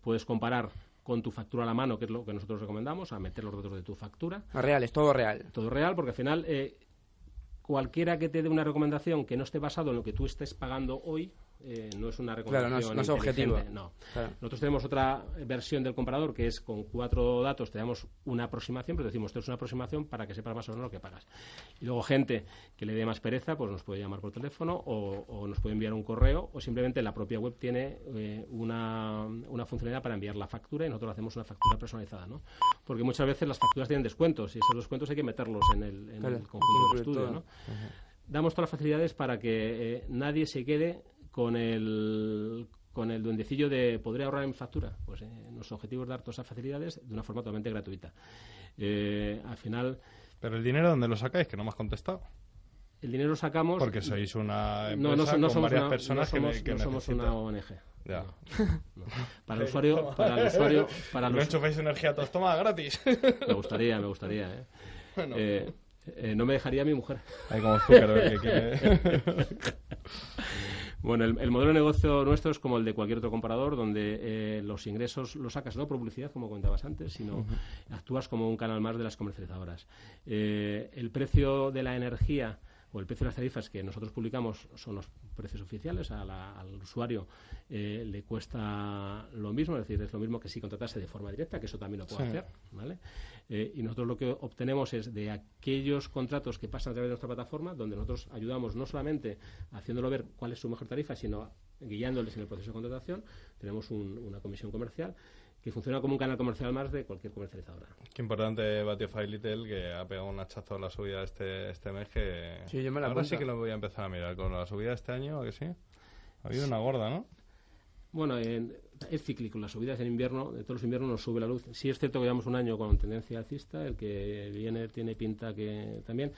puedes comparar con tu factura a la mano, que es lo que nosotros recomendamos, a meter los datos de tu factura. Real, es todo real. Todo real, porque al final eh, cualquiera que te dé una recomendación que no esté basado en lo que tú estés pagando hoy, eh, no es una recomendación. no es, objetivo. No. Nosotros tenemos otra versión del comparador que es con cuatro datos, tenemos una aproximación, pero decimos, esto es una aproximación para que sepas más o menos lo que pagas. Y luego, gente que le dé más pereza, pues nos puede llamar por teléfono o, nos puede enviar un correo o simplemente la propia web tiene eh, una, funcionalidad para enviar la factura y nosotros hacemos una factura personalizada, ¿no? Porque muchas veces las facturas tienen descuentos y esos descuentos hay que meterlos en el, conjunto del estudio, ¿no? Damos todas las facilidades para que eh, nadie se quede con el, con el duendecillo de podría ahorrar en factura? Pues eh, nuestro objetivos es dar todas esas facilidades de una forma totalmente gratuita. Eh, al final... Pero el dinero, ¿dónde lo sacáis? Que no me has contestado. El dinero lo sacamos... Porque sois una empresa no, varias personas que, no somos una ONG. Ya. *laughs* Para el usuario, para el usuario, para No energía todos, toma gratis. *laughs* Me gustaría, me gustaría, ¿eh? Eh, no me dejaría mi mujer. Hay como que, *laughs* Bueno, el, modelo de negocio nuestro es como el de cualquier otro comparador, donde eh, los ingresos los sacas no por publicidad, como comentabas antes, sino actúas como un canal más de las comercializadoras. Eh, el precio de la energía o el precio de las tarifas que nosotros publicamos son los precios oficiales, al usuario eh, le cuesta lo mismo, es decir, es lo mismo que si contratase de forma directa, que eso también lo puede hacer, ¿vale? Eh, y nosotros lo que obtenemos es de aquellos contratos que pasan a través de nuestra plataforma, donde nosotros ayudamos no solamente haciéndolo ver cuál es su mejor tarifa, sino guiándoles en el proceso de contratación. Tenemos una comisión comercial que funciona como un canal comercial más de cualquier comercializadora. Qué importante Batify Little, que ha pegado un hachazo a la subida este, este mes. Que sí, yo me la Ahora sí que lo voy a empezar a mirar. Con la subida este año, ¿o que sí? Ha habido una gorda, ¿no? Bueno, en es cíclico, las subidas en invierno, de todos los inviernos nos sube la luz. Sí es cierto que llevamos un año con tendencia alcista, el que viene tiene pinta que también.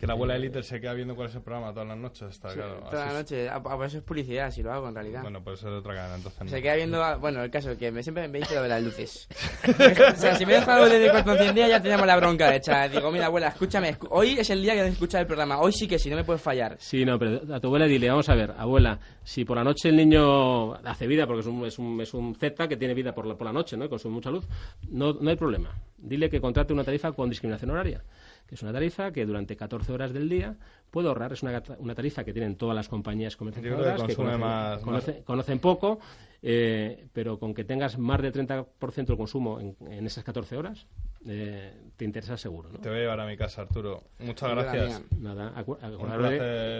Que la abuela Little se queda viendo cuál es el programa todas las noches. Está, todas las noches. Ah, por pues eso es publicidad, si lo hago en realidad. Bueno, pues eso es otra cadena. Entonces se queda viendo. bueno, el caso es que me, siempre me dice lo de las luces. *laughs* o sea, si me he algo de cuatro días ya teníamos la bronca hecha. Digo, mira, abuela, escúchame. hoy es el día que debes escuchar el programa. Hoy sí que sí, no me puedes fallar. Sí, no, pero a tu abuela dile, vamos a ver, abuela, si por la noche el niño hace vida, porque es un, es un, es un Z que tiene vida por la, por la noche, ¿no? Y consume mucha luz, no, no hay problema. Dile que contrate una tarifa con discriminación horaria es una tarifa que durante 14 horas del día puedo ahorrar. Es una, tarifa que tienen todas las compañías comerciales. que, conocen, poco, eh, pero con que tengas más del 30% del consumo en, esas 14 horas, eh, te interesa seguro. Te voy a llevar a mi casa, Arturo. Muchas gracias. Nada,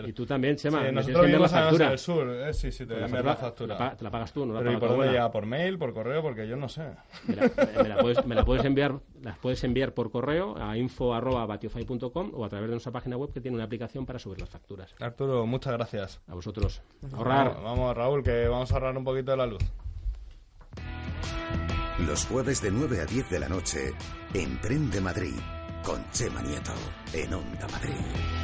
Y tú también, Chema. Sí, nosotros vivimos en del sur. Eh, sí, sí, te la factura. pagas tú, no la pagas por mail? ¿Por correo? Porque yo no sé. Me la, puedes, enviar, las puedes enviar por correo a info.batiofy.com o a través de nuestra página web que tiene una aplicación para subir las facturas. Arturo, muchas gracias. A vosotros. Ahorrar. Vamos, a Raúl, que vamos a ahorrar un poquito de la luz. Los jueves de 9 a 10 de la noche, Emprende Madrid con Chema Nieto en Onda Madrid.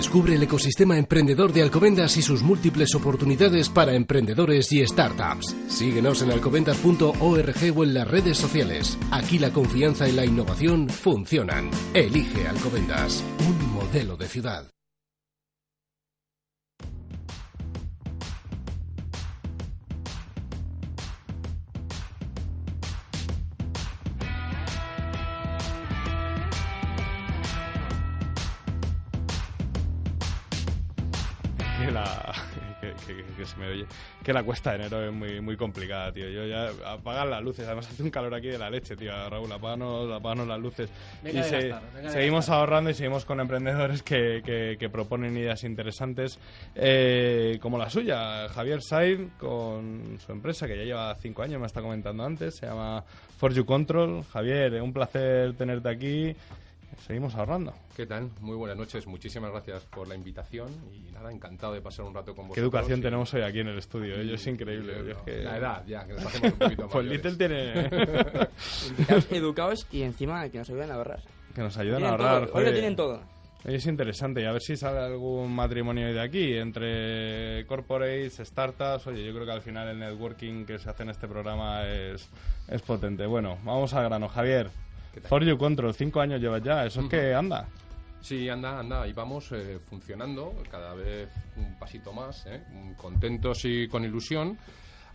Descubre el ecosistema emprendedor de Alcobendas y sus múltiples oportunidades para emprendedores y startups. Síguenos en alcobendas.org o en las redes sociales. Aquí la confianza y la innovación funcionan. Elige Alcobendas, un modelo de ciudad. que se me oye, que la cuesta de enero es muy, muy complicada, tío. Yo ya apagan las luces, además hace un calor aquí de la leche, tío. Raúl, apáganos, las luces. y seguimos ahorrando y seguimos con emprendedores que, que, proponen ideas interesantes, eh, como la suya, Javier Said, con su empresa que ya lleva cinco años, me está comentando antes, se llama For You Control. Javier, un placer tenerte aquí. Seguimos ahorrando. ¿Qué tal? Muy buenas noches. Muchísimas gracias por la invitación y nada, encantado de pasar un rato con vosotros. Qué educación tenemos hoy aquí en el estudio, ellos ¿eh? es increíble. La edad, ya, que nos hacemos un *laughs* poquito más. pues Little tiene... *laughs* educados y encima que nos ayudan a ahorrar. Que nos ayudan a ahorrar. lo tienen todo. Es interesante y a ver si sale algún matrimonio de aquí entre corporates, startups. Oye, yo creo que al final el networking que se hace en este programa es, es potente. Bueno, vamos al grano, Javier. For You Control, cinco años llevas ya, eso es que anda. Sí, anda, anda, y vamos eh, funcionando cada vez un pasito más, eh, contentos y con ilusión.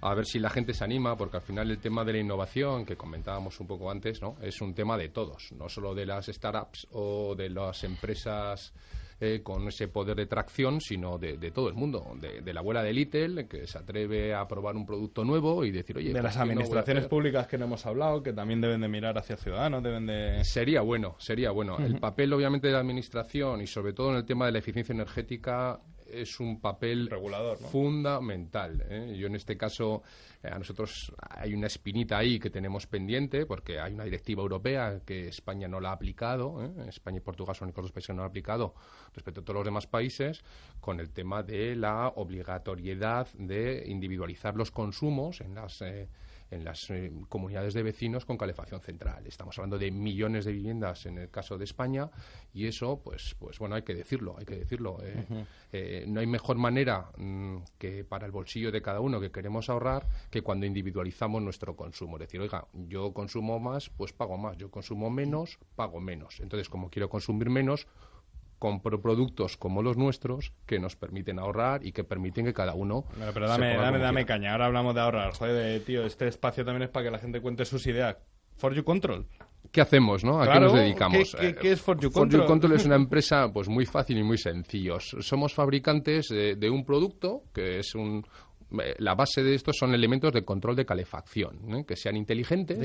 A ver si la gente se anima, porque al final el tema de la innovación, que comentábamos un poco antes, ¿no? es un tema de todos, no solo de las startups o de las empresas eh, con ese poder de tracción, sino de, todo el mundo, de, la abuela de Little, que se atreve a probar un producto nuevo y decir, oye... De pues las administraciones públicas que no hemos hablado, que también deben de mirar hacia ciudadanos, deben de... Sería bueno, sería bueno. El papel, obviamente, de la administración y sobre todo en el tema de la eficiencia energética es un papel Regulador, fundamental. ¿eh? Yo en este caso, eh, a nosotros hay una espinita ahí que tenemos pendiente, porque hay una directiva europea que España no la ha aplicado, ¿eh? España y Portugal son los dos países que no la han aplicado respecto a todos los demás países, con el tema de la obligatoriedad de individualizar los consumos en las en las eh, comunidades de vecinos con calefacción central. Estamos hablando de millones de viviendas en el caso de España y eso, pues, pues bueno, hay que decirlo, hay que decirlo. Eh. Eh, no hay mejor manera mm, que para el bolsillo de cada uno que queremos ahorrar que cuando individualizamos nuestro consumo. Es decir, oiga, yo consumo más, pues pago más. Yo consumo menos, pago menos. Entonces, como quiero consumir menos, compro productos como los nuestros que nos permiten ahorrar y que permiten que cada uno. Pero, dame, dame, dame caña. Ahora hablamos de ahorrar. Joder, tío, este espacio también es para que la gente cuente sus ideas. For You Control. ¿Qué hacemos, no? ¿A qué nos dedicamos? ¿qué, es eh, For You Control? Control es una *laughs* empresa pues muy fácil y muy sencillo. Somos fabricantes de un producto que es un, eh, la base de esto son elementos de control de calefacción, ¿eh? que sean inteligentes.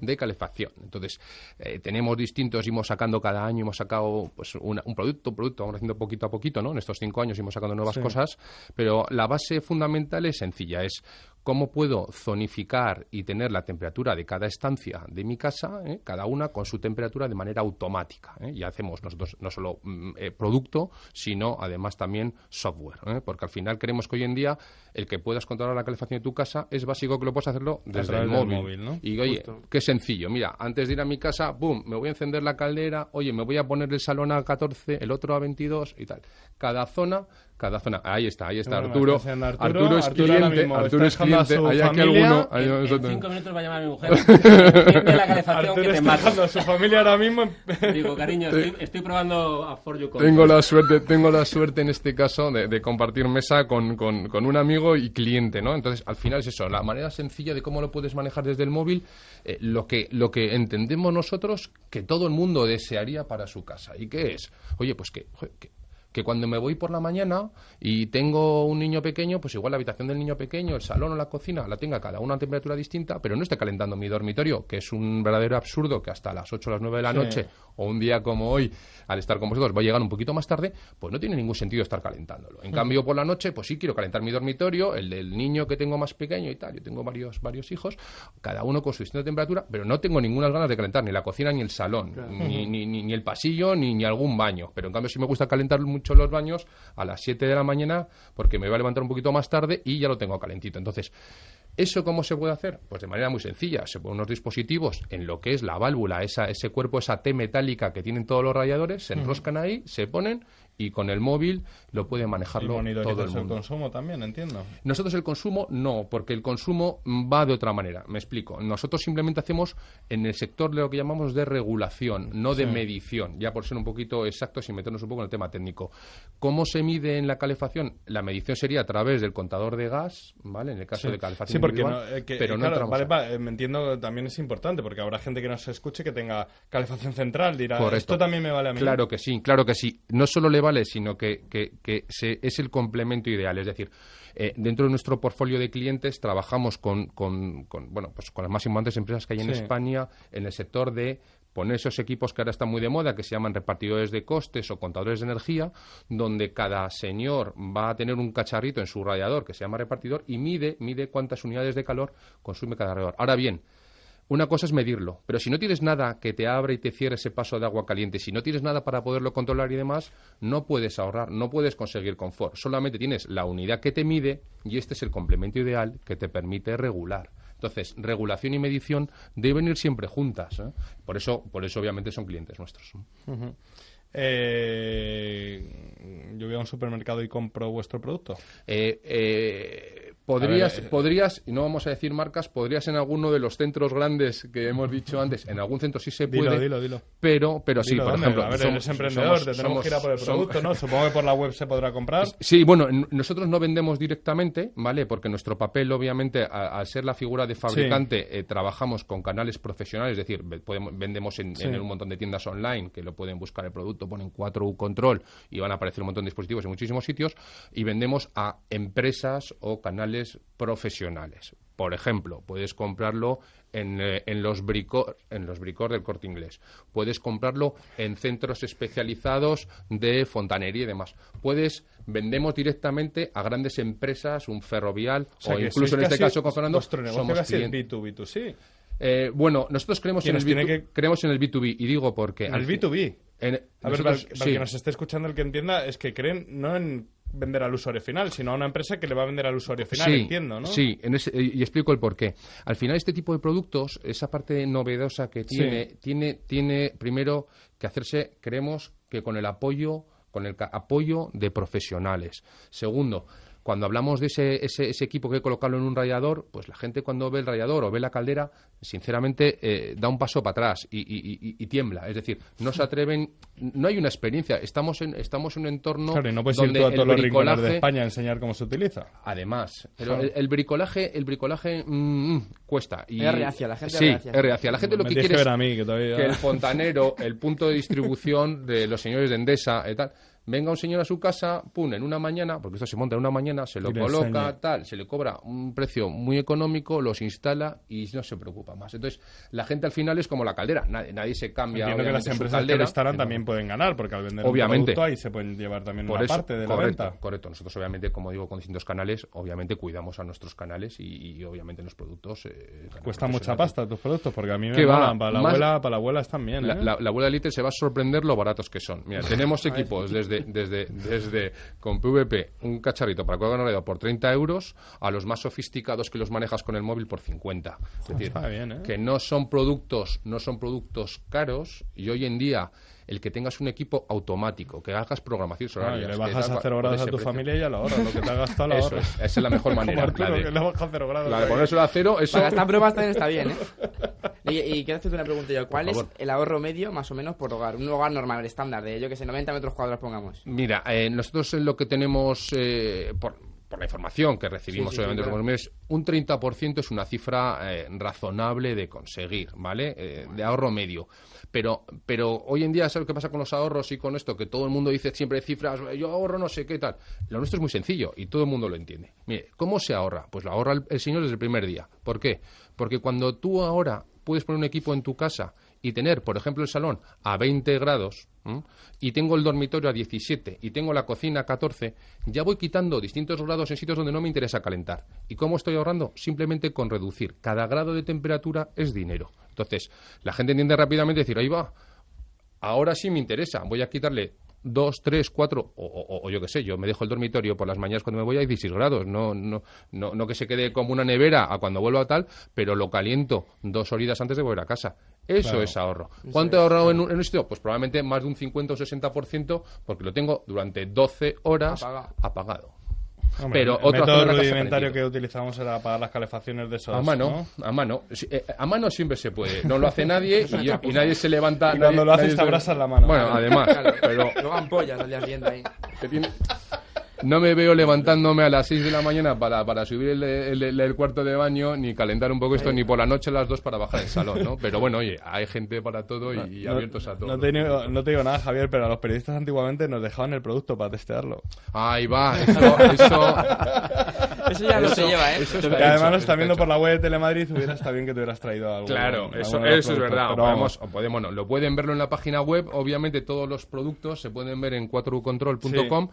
De calefacción. Entonces, eh, tenemos distintos, hemos sacando cada año, hemos sacado pues, un producto, un producto, vamos haciendo poquito a poquito, ¿no? En estos cinco años hemos sacado nuevas cosas, pero la base fundamental es sencilla, es cómo puedo zonificar y tener la temperatura de cada estancia de mi casa, eh? cada una con su temperatura de manera automática. Eh? Y hacemos nosotros no solo mm, eh, producto, sino además también software. Porque al final creemos que hoy en día el que puedas controlar la calefacción de tu casa es básico que lo puedas hacerlo desde el móvil. Y oye, qué sencillo. Mira, antes de ir a mi casa, boom, me voy a encender la caldera, oye, me voy a poner el salón a 14, el otro a 22 y tal. Cada zona cada zona. Ahí está, ahí está Arturo. Arturo, es Arturo cliente. Arturo es cliente. Hay aquí alguno. en, cinco minutos va a llamar a mi mujer. *laughs* la calefacción que te está su familia ahora mismo. Digo, cariño, estoy, probando a For You Tengo la suerte, tengo la suerte en este caso de, compartir mesa con, con, un amigo y cliente, ¿no? Entonces, al final es eso, la manera sencilla de cómo lo puedes manejar desde el móvil, eh, lo, que, lo que entendemos nosotros que todo el mundo desearía para su casa. ¿Y qué es? Oye, pues que, que que cuando me voy por la mañana y tengo un niño pequeño, pues igual la habitación del niño pequeño, el salón o la cocina, la tenga cada una a temperatura distinta, pero no esté calentando mi dormitorio, que es un verdadero absurdo que hasta las 8 o las 9 de la noche o un día como hoy, al estar con vosotros, va a llegar un poquito más tarde, pues no tiene ningún sentido estar calentándolo. En mm. cambio, por la noche, pues sí quiero calentar mi dormitorio, el del niño que tengo más pequeño y tal. Yo tengo varios, varios hijos, cada uno con su distinta temperatura, pero no tengo ninguna ganas de calentar ni la cocina, ni el salón, ni, ni, el pasillo, ni, ni algún baño. Pero en cambio, sí me gusta calentar mucho los baños a las 7 de la mañana porque me voy a levantar un poquito más tarde y ya lo tengo calentito. Entonces, ¿Eso cómo se puede hacer? Pues de manera muy sencilla. Se ponen unos dispositivos en lo que es la válvula, esa, ese cuerpo, esa T metálica que tienen todos los radiadores, se enroscan ahí, se ponen y con el móvil lo puede manejarlo todo el el consumo también, entiendo. Nosotros el consumo no, porque el consumo va de otra manera. Me explico. Nosotros simplemente hacemos en el sector lo que llamamos de regulación, no de medición, ya por ser un poquito exactos y meternos un poco en el tema técnico. ¿Cómo se mide en la calefacción? La medición sería a través del contador de gas, ¿vale? En el caso de calefacción. Sí, porque pero me entiendo, también es importante, porque habrá gente que nos escuche que tenga calefacción central, dirá, esto también me vale a mí. Claro que sí, claro que sí. No solo sino que, es el complemento ideal. Es decir, eh, dentro de nuestro portfolio de clientes trabajamos con, bueno, pues con las más importantes empresas que hay en España en el sector de poner esos equipos que ahora están muy de moda, que se llaman repartidores de costes o contadores de energía, donde cada señor va a tener un cacharrito en su radiador que se llama repartidor y mide, mide cuántas unidades de calor consume cada radiador. Ahora bien, una cosa es medirlo, pero si no tienes nada que te abra y te cierre ese paso de agua caliente, si no tienes nada para poderlo controlar y demás, no puedes ahorrar, no puedes conseguir confort. Solamente tienes la unidad que te mide y este es el complemento ideal que te permite regular. Entonces, regulación y medición deben ir siempre juntas. ¿eh? Por, eso, por eso, obviamente, son clientes nuestros. Eh, yo voy a un supermercado y compro vuestro producto. eh, eh Podrías, eh, podrías, y no vamos a decir marcas, podrías en alguno de los centros grandes que hemos dicho antes, en algún centro sí se puede, dilo, dilo, dilo. pero, pero sí, por ejemplo. A somos, eres emprendedor, tenemos que ir a por el producto, ¿no? *laughs* Supongo que por la web se podrá comprar. Sí, bueno, nosotros no vendemos directamente, ¿vale? Porque nuestro papel, obviamente, al ser la figura de fabricante, eh, trabajamos con canales profesionales, es decir, vendemos en, en, un montón de tiendas online que lo pueden buscar el producto, ponen 4U Control y van a aparecer un montón de dispositivos en muchísimos sitios, y vendemos a empresas o canales profesionales. Por ejemplo, puedes comprarlo en, eh, en los bricor, en los bricor del corte inglés. Puedes comprarlo en centros especializados de fontanería y demás. Puedes, vendemos directamente a grandes empresas, un ferrovial, o, incluso en este caso con Fernando, somos clientes. B2B, eh, bueno, nosotros creemos en, el B2, creemos en el B2B y digo porque... el B2B? para, que nos esté escuchando el que entienda, es que creen no en vender al usuario final, sino a una empresa que le va a vender al usuario final, entiendo, ¿no? Sí, y explico el porqué. Al final, este tipo de productos, esa parte novedosa que tiene, tiene, tiene primero que hacerse, creemos que con el apoyo con el apoyo de profesionales. Segundo, cuando hablamos de ese, ese, ese equipo que colocarlo en un radiador, pues la gente cuando ve el radiador o ve la caldera, sinceramente eh, da un paso para atrás y, tiembla. Es decir, no se atreven, no hay una experiencia. Estamos en, estamos en un entorno claro, y no puedes ir a todos los rincones de España a enseñar cómo se utiliza. Además, el, bricolaje, el bricolaje mm, mm, cuesta. Y, es la gente sí, es La gente lo que quiere es todavía... que el *laughs* fontanero, el punto de distribución de los señores de Endesa y eh, tal Venga un señor a su casa, pum, en una mañana, porque esto se monta en una mañana, se lo coloca, tal, se le cobra un precio muy económico, los instala y no se preocupa más. Entonces, la gente al final es como la caldera, nadie, se cambia. Entiendo que las empresas que también pueden ganar, porque al vender obviamente, producto ahí se pueden llevar también una parte de la venta. Correcto, nosotros obviamente, como digo, con distintos canales, obviamente cuidamos a nuestros canales y, obviamente los productos... Eh, eh, Cuesta mucha pasta tus productos, porque a mí me va? para la abuela, para la abuela están bien. La, ¿eh? abuela Elite se va a sorprender lo baratos que son. Mira, *laughs* tenemos equipos desde desde, desde, con PVP un cacharrito para lo anónimo por 30 euros a los más sofisticados que los manejas con el móvil por 50. bien, ¿eh? que no son productos, no son productos caros y hoy en día el que tengas un equipo automático, que hagas programación solar. Ah, que le bajas a cero grados a tu familia y a la hora, lo que te ha gastado la *laughs* hora. esa es la mejor *laughs* manera. Arturo, la de, que le bajas a cero grados. La de ponérselo a cero, eso... Para esta está bien, ¿eh? *laughs* Y, quiero hacerte una pregunta yo. ¿Cuál es el ahorro medio, más o menos, por hogar? Un hogar normal, estándar, de yo que sé, 90 metros cuadrados pongamos. Mira, eh, nosotros lo que tenemos eh, por, la información que recibimos, obviamente, es un 30% es una cifra eh, razonable de conseguir, ¿vale? Eh, de ahorro medio. Pero, pero hoy en día, ¿sabes qué pasa con los ahorros y con esto? Que todo el mundo dice siempre cifras, yo ahorro no sé qué tal. Lo nuestro es muy sencillo y todo el mundo lo entiende. Mire, ¿cómo se ahorra? Pues lo ahorra el, el señor desde el primer día. ¿Por qué? Porque cuando tú ahora puedes poner un equipo en tu casa y tener, por ejemplo, el salón a 20 grados y tengo el dormitorio a 17 y tengo la cocina a 14, ya voy quitando distintos grados en sitios donde no me interesa calentar. ¿Y cómo estoy ahorrando? Simplemente con reducir. Cada grado de temperatura es dinero. Entonces, la gente entiende rápidamente decir, ahí va, ahora sí me interesa, voy a quitarle Dos, tres, cuatro, o, yo qué sé, yo me dejo el dormitorio por las mañanas cuando me voy a 16 grados, no, no, no, no que se quede como una nevera a cuando vuelvo a tal, pero lo caliento dos horitas antes de volver a casa. Eso es ahorro. ¿Cuánto he ahorrado en, un, sitio? Pues probablemente más de un 50 o 60% porque lo tengo durante 12 horas apagado pero el otro método que utilizamos era apagar las calefacciones de esos. A mano, a mano. Eh, a mano siempre se puede. No lo hace nadie *laughs* y, nadie se levanta. Y cuando nadie, lo haces te abrasas la mano. Bueno, además. Claro, pero... Luego ampollas al día siguiente ahí no me veo levantándome a las 6 de la mañana para, subir el, cuarto de baño, ni calentar un poco esto, ni por la noche a las 2 para bajar el salón, ¿no? Pero bueno, oye, hay gente para todo y, abiertos a todo. No te, digo, nada, Javier, pero a los periodistas antiguamente nos dejaban el producto para testearlo. Ahí va, *laughs* eso... ya no se lleva, ¿eh? además lo viendo por la web de Telemadrid, hubiera estado bien que te hubieras traído algo. Claro, eso, es verdad. lo pueden verlo en la página web, obviamente todos los productos se pueden ver en 4ucontrol.com.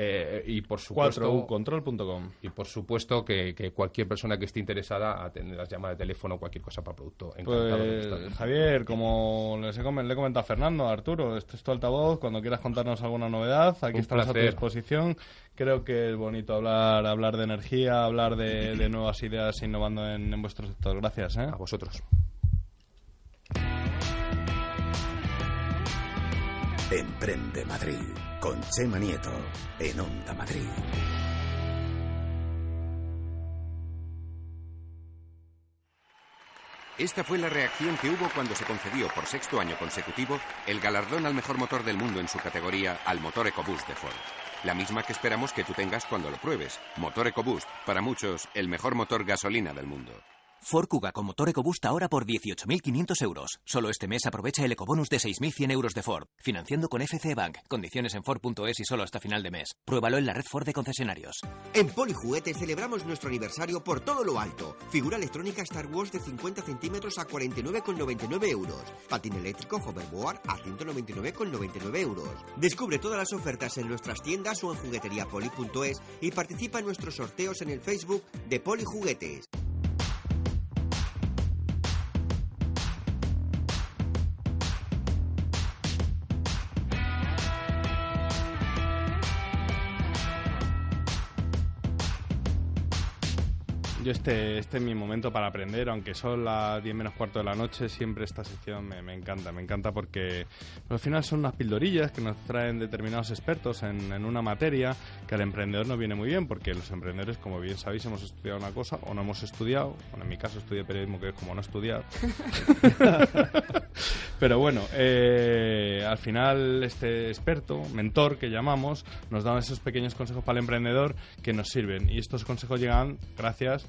Eh, y por supuesto, control.com. Y por supuesto que, cualquier persona que esté interesada a tener las llamadas de teléfono o cualquier cosa para producto. Pues, Javier, como les he comentado, le he comentado a Fernando, a Arturo, esto es tu altavoz. Cuando quieras contarnos alguna novedad, aquí estamos a tu disposición. Creo que es bonito hablar, hablar de energía, hablar de, nuevas ideas innovando en, vuestro sector. Gracias. ¿eh? A vosotros. Emprende Madrid con Chema Nieto en Onda Madrid. Esta fue la reacción que hubo cuando se concedió por sexto año consecutivo el galardón al mejor motor del mundo en su categoría al motor EcoBoost de Ford. La misma que esperamos que tú tengas cuando lo pruebes. Motor EcoBoost, para muchos, el mejor motor gasolina del mundo. Ford Kuga con motor EcoBoost ahora por 18.500 euros. Solo este mes aprovecha el ecobonus de 6.100 euros de Ford. Financiando con FC Bank. Condiciones en Ford.es y solo hasta final de mes. Pruébalo en la red Ford de concesionarios. En Polijuguetes celebramos nuestro aniversario por todo lo alto. Figura electrónica Star Wars de 50 centímetros a 49,99 euros. Patín eléctrico Hoverboard a 199,99 euros. Descubre todas las ofertas en nuestras tiendas o en juguetería jugueteriapoli.es y participa en nuestros sorteos en el Facebook de Polijuguetes. Este, este, es mi momento para aprender, aunque son las 10 menos cuarto de la noche, siempre esta sección me, encanta, me encanta porque al final son unas pildorillas que nos traen determinados expertos en, una materia que al emprendedor no viene muy bien, porque los emprendedores, como bien sabéis, hemos estudiado una cosa o no hemos estudiado, en mi caso estudié periodismo, que es como no estudiar. *laughs* Pero bueno, eh, al final este experto, mentor que llamamos, nos da esos pequeños consejos para el emprendedor que nos sirven. Y estos consejos llegan gracias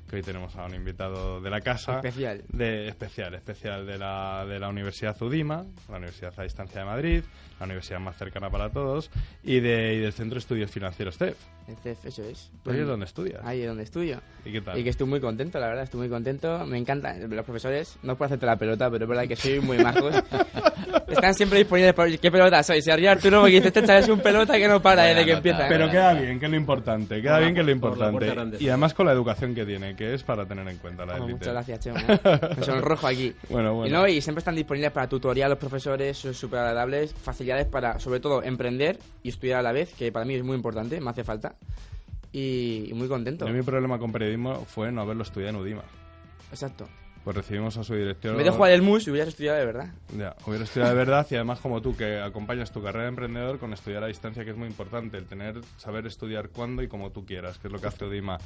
que hoy tenemos a un invitado de la casa. Especial. De, especial, especial de la, de la Universidad Udima, la Universidad a Distancia de Madrid, la universidad más cercana para todos, y, de, del Centro de Estudios Financieros CEF. El CEF, eso es. ahí es donde estudias. Ahí es donde estudio. ¿Y qué tal? Y que estoy muy contento, la verdad, estoy muy contento. Me encantan los profesores, no puedo hacerte la pelota, pero es verdad que soy muy majos. *laughs* Están siempre disponibles para... ¿Qué pelota soy? Si arriba Arturo me dice, este es un pelota que no para desde ¿eh? que empieza. Pero queda bien, que es lo importante, queda bien que es lo importante. Y además con la educación que tiene, que es para tener en cuenta la oh, Muchas gracias, Chema. *laughs* aquí. Y, siempre están disponibles para tutoría los profesores, son súper agradables, facilidades para, sobre todo, emprender y estudiar a la vez, que para mí es muy importante, me hace falta. Y, muy contento. mí mi problema con periodismo fue no haberlo estudiado en Udima. Exacto. Pues recibimos a su director. Me dejo a del MUS y hubieras estudiado de verdad. Ya, hubieras estudiado de verdad y además como tú que acompañas tu carrera de emprendedor con estudiar a distancia que es muy importante, el tener saber estudiar cuándo y como tú quieras, que es lo que hace Udima.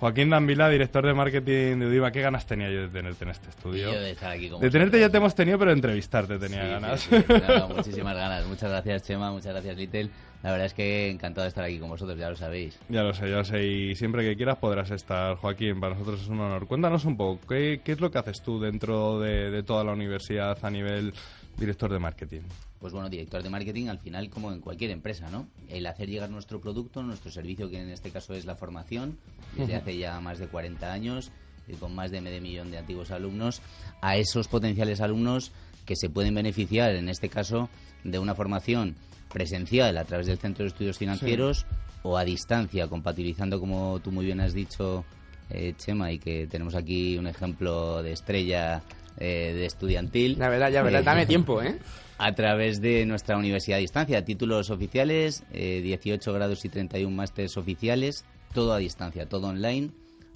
Joaquín Danvila, director de marketing de Udiva, ¿qué ganas tenía yo de tenerte en este estudio? de tenerte ya te hemos tenido, pero entrevistarte tenía ganas. *laughs* muchísimas ganas. Muchas gracias, Chema, muchas gracias, Little. La verdad es que encantado de estar aquí con vosotros, ya lo sabéis. Ya lo sé, ya lo sé. Y siempre que quieras podrás estar, Joaquín. Para nosotros es un honor. Cuéntanos un poco, ¿qué, es lo que haces tú dentro de toda la universidad a nivel director de marketing? pues bueno, director de marketing, al final, como en cualquier empresa, ¿no? El hacer llegar nuestro producto, nuestro servicio, que en este caso es la formación, desde hace ya más de 40 años y con más de medio millón de antiguos alumnos, a esos potenciales alumnos que se pueden beneficiar, en este caso, de una formación presencial a través del Centro de Estudios Financieros o a distancia, compatibilizando, como tú muy bien has dicho, eh, Chema, y que tenemos aquí un ejemplo de estrella eh, de estudiantil. La verdad, ya verdad, dame eh, tiempo, ¿eh? *laughs* A través de nuestra universidad a distancia, títulos oficiales, 18 eh, grados y 31 másteres oficiales, todo a distancia, todo online,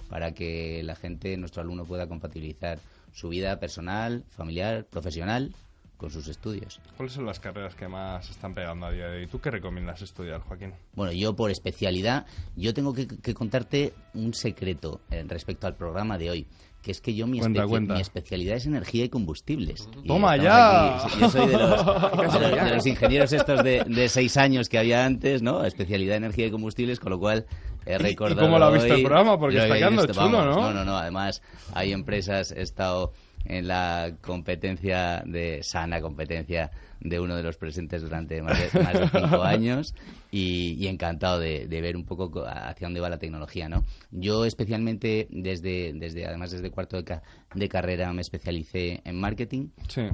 para que la gente, nuestro alumno, pueda compatibilizar su vida personal, familiar, profesional con sus estudios. ¿Cuáles son las carreras que más están pegando a día de hoy? ¿Tú qué recomiendas estudiar, Joaquín? Bueno, yo por especialidad, yo tengo que, contarte un secreto respecto al programa de hoy que es que yo mi, mi especialidad es energía y combustibles. ¡Toma ya! yo soy *laughs* de los, ingenieros estos de, de, seis años que había antes, ¿no? Especialidad energía y combustibles, con lo cual he recordado... ¿Y, cómo lo ha visto el programa? Porque está quedando chulo, ¿no? No, no, no. Además, hay empresas, he estado en la competencia de sana competencia de uno de los presentes durante más de, cinco *laughs* años y, encantado de, ver un poco hacia dónde va la tecnología, ¿no? Yo especialmente desde, desde además desde cuarto de, carrera me especialicé en marketing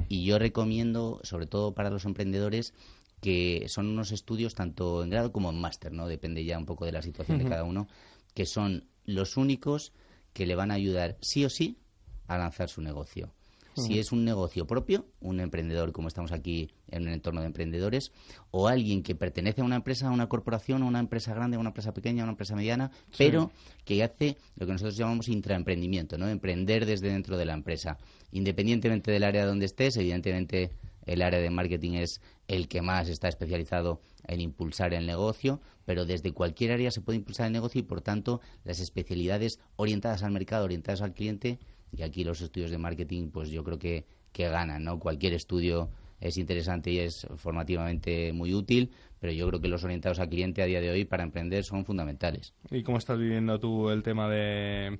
y yo recomiendo sobre todo para los emprendedores que son unos estudios tanto en grado como en máster, ¿no? Depende ya un poco de la situación de cada uno, que son los únicos que le van a ayudar sí o sí a lanzar su negocio. Si mm. es un negocio propio, un emprendedor como estamos aquí en un entorno de emprendedores, o alguien que pertenece a una empresa, a una corporación, a una empresa grande, a una empresa pequeña, a una empresa mediana, pero que hace lo que nosotros llamamos intraemprendimiento, ¿no? emprender desde dentro de la empresa. Independientemente del área donde estés, evidentemente el área de marketing es el que más está especializado en impulsar el negocio, pero desde cualquier área se puede impulsar el negocio y, por tanto, las especialidades orientadas al mercado, orientadas al cliente, y aquí los estudios de marketing, pues yo creo que, que ganan, ¿no? Cualquier estudio es interesante y es formativamente muy útil, pero yo creo que los orientados al cliente a día de hoy para emprender son fundamentales. ¿Y cómo estás viviendo tú el tema de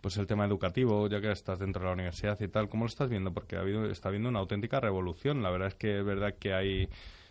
pues el tema educativo, ya que estás dentro de la universidad y tal, ¿cómo lo estás viendo? Porque ha habido, está habiendo una auténtica revolución. La verdad es que es verdad que hay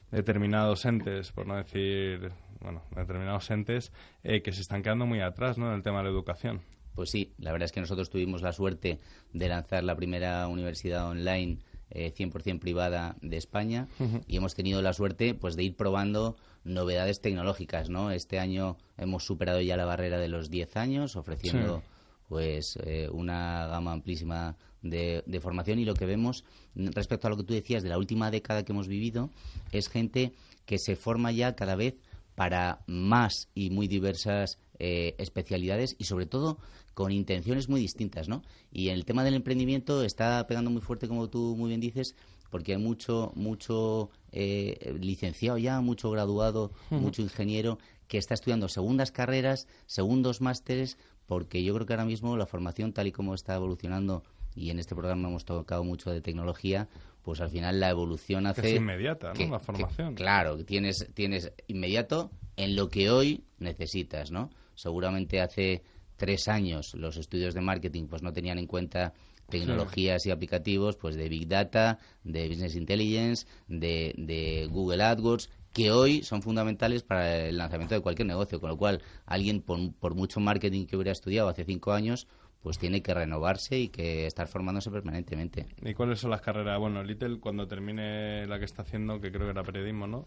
determinados entes, por no decir, bueno, determinados entes eh, que se están quedando muy atrás, ¿no?, en el tema de la educación. Pues sí, la verdad es que nosotros tuvimos la suerte de lanzar la primera universidad online 100% eh, privada de España y hemos tenido la suerte pues de ir probando novedades tecnológicas, ¿no? Este año hemos superado ya la barrera de los 10 años ofreciendo pues eh, una gama amplísima de, de, formación y lo que vemos respecto a lo que tú decías de la última década que hemos vivido es gente que se forma ya cada vez para más y muy diversas eh, especialidades y sobre todo con intenciones muy distintas, ¿no? Y el tema del emprendimiento está pegando muy fuerte, como tú muy bien dices, porque hay mucho, mucho eh, licenciado ya, mucho graduado, mucho ingeniero que está estudiando segundas carreras, segundos másteres, porque yo creo que ahora mismo la formación, tal y como está evolucionando, y en este programa hemos tocado mucho de tecnología, pues al final la evolución hace... es inmediata, ¿no? la formación. claro, tienes, tienes inmediato en lo que hoy necesitas, ¿no? Seguramente hace tres años los estudios de marketing pues no tenían en cuenta tecnologías y aplicativos pues de Big Data, de Business Intelligence, de, Google AdWords, que hoy son fundamentales para el lanzamiento de cualquier negocio. Con lo cual, alguien, por, por mucho marketing que hubiera estudiado hace cinco años, pues tiene que renovarse y que estar formándose permanentemente. ¿Y cuáles son las carreras? Bueno, Little, cuando termine la que está haciendo, que creo que era periodismo, ¿no?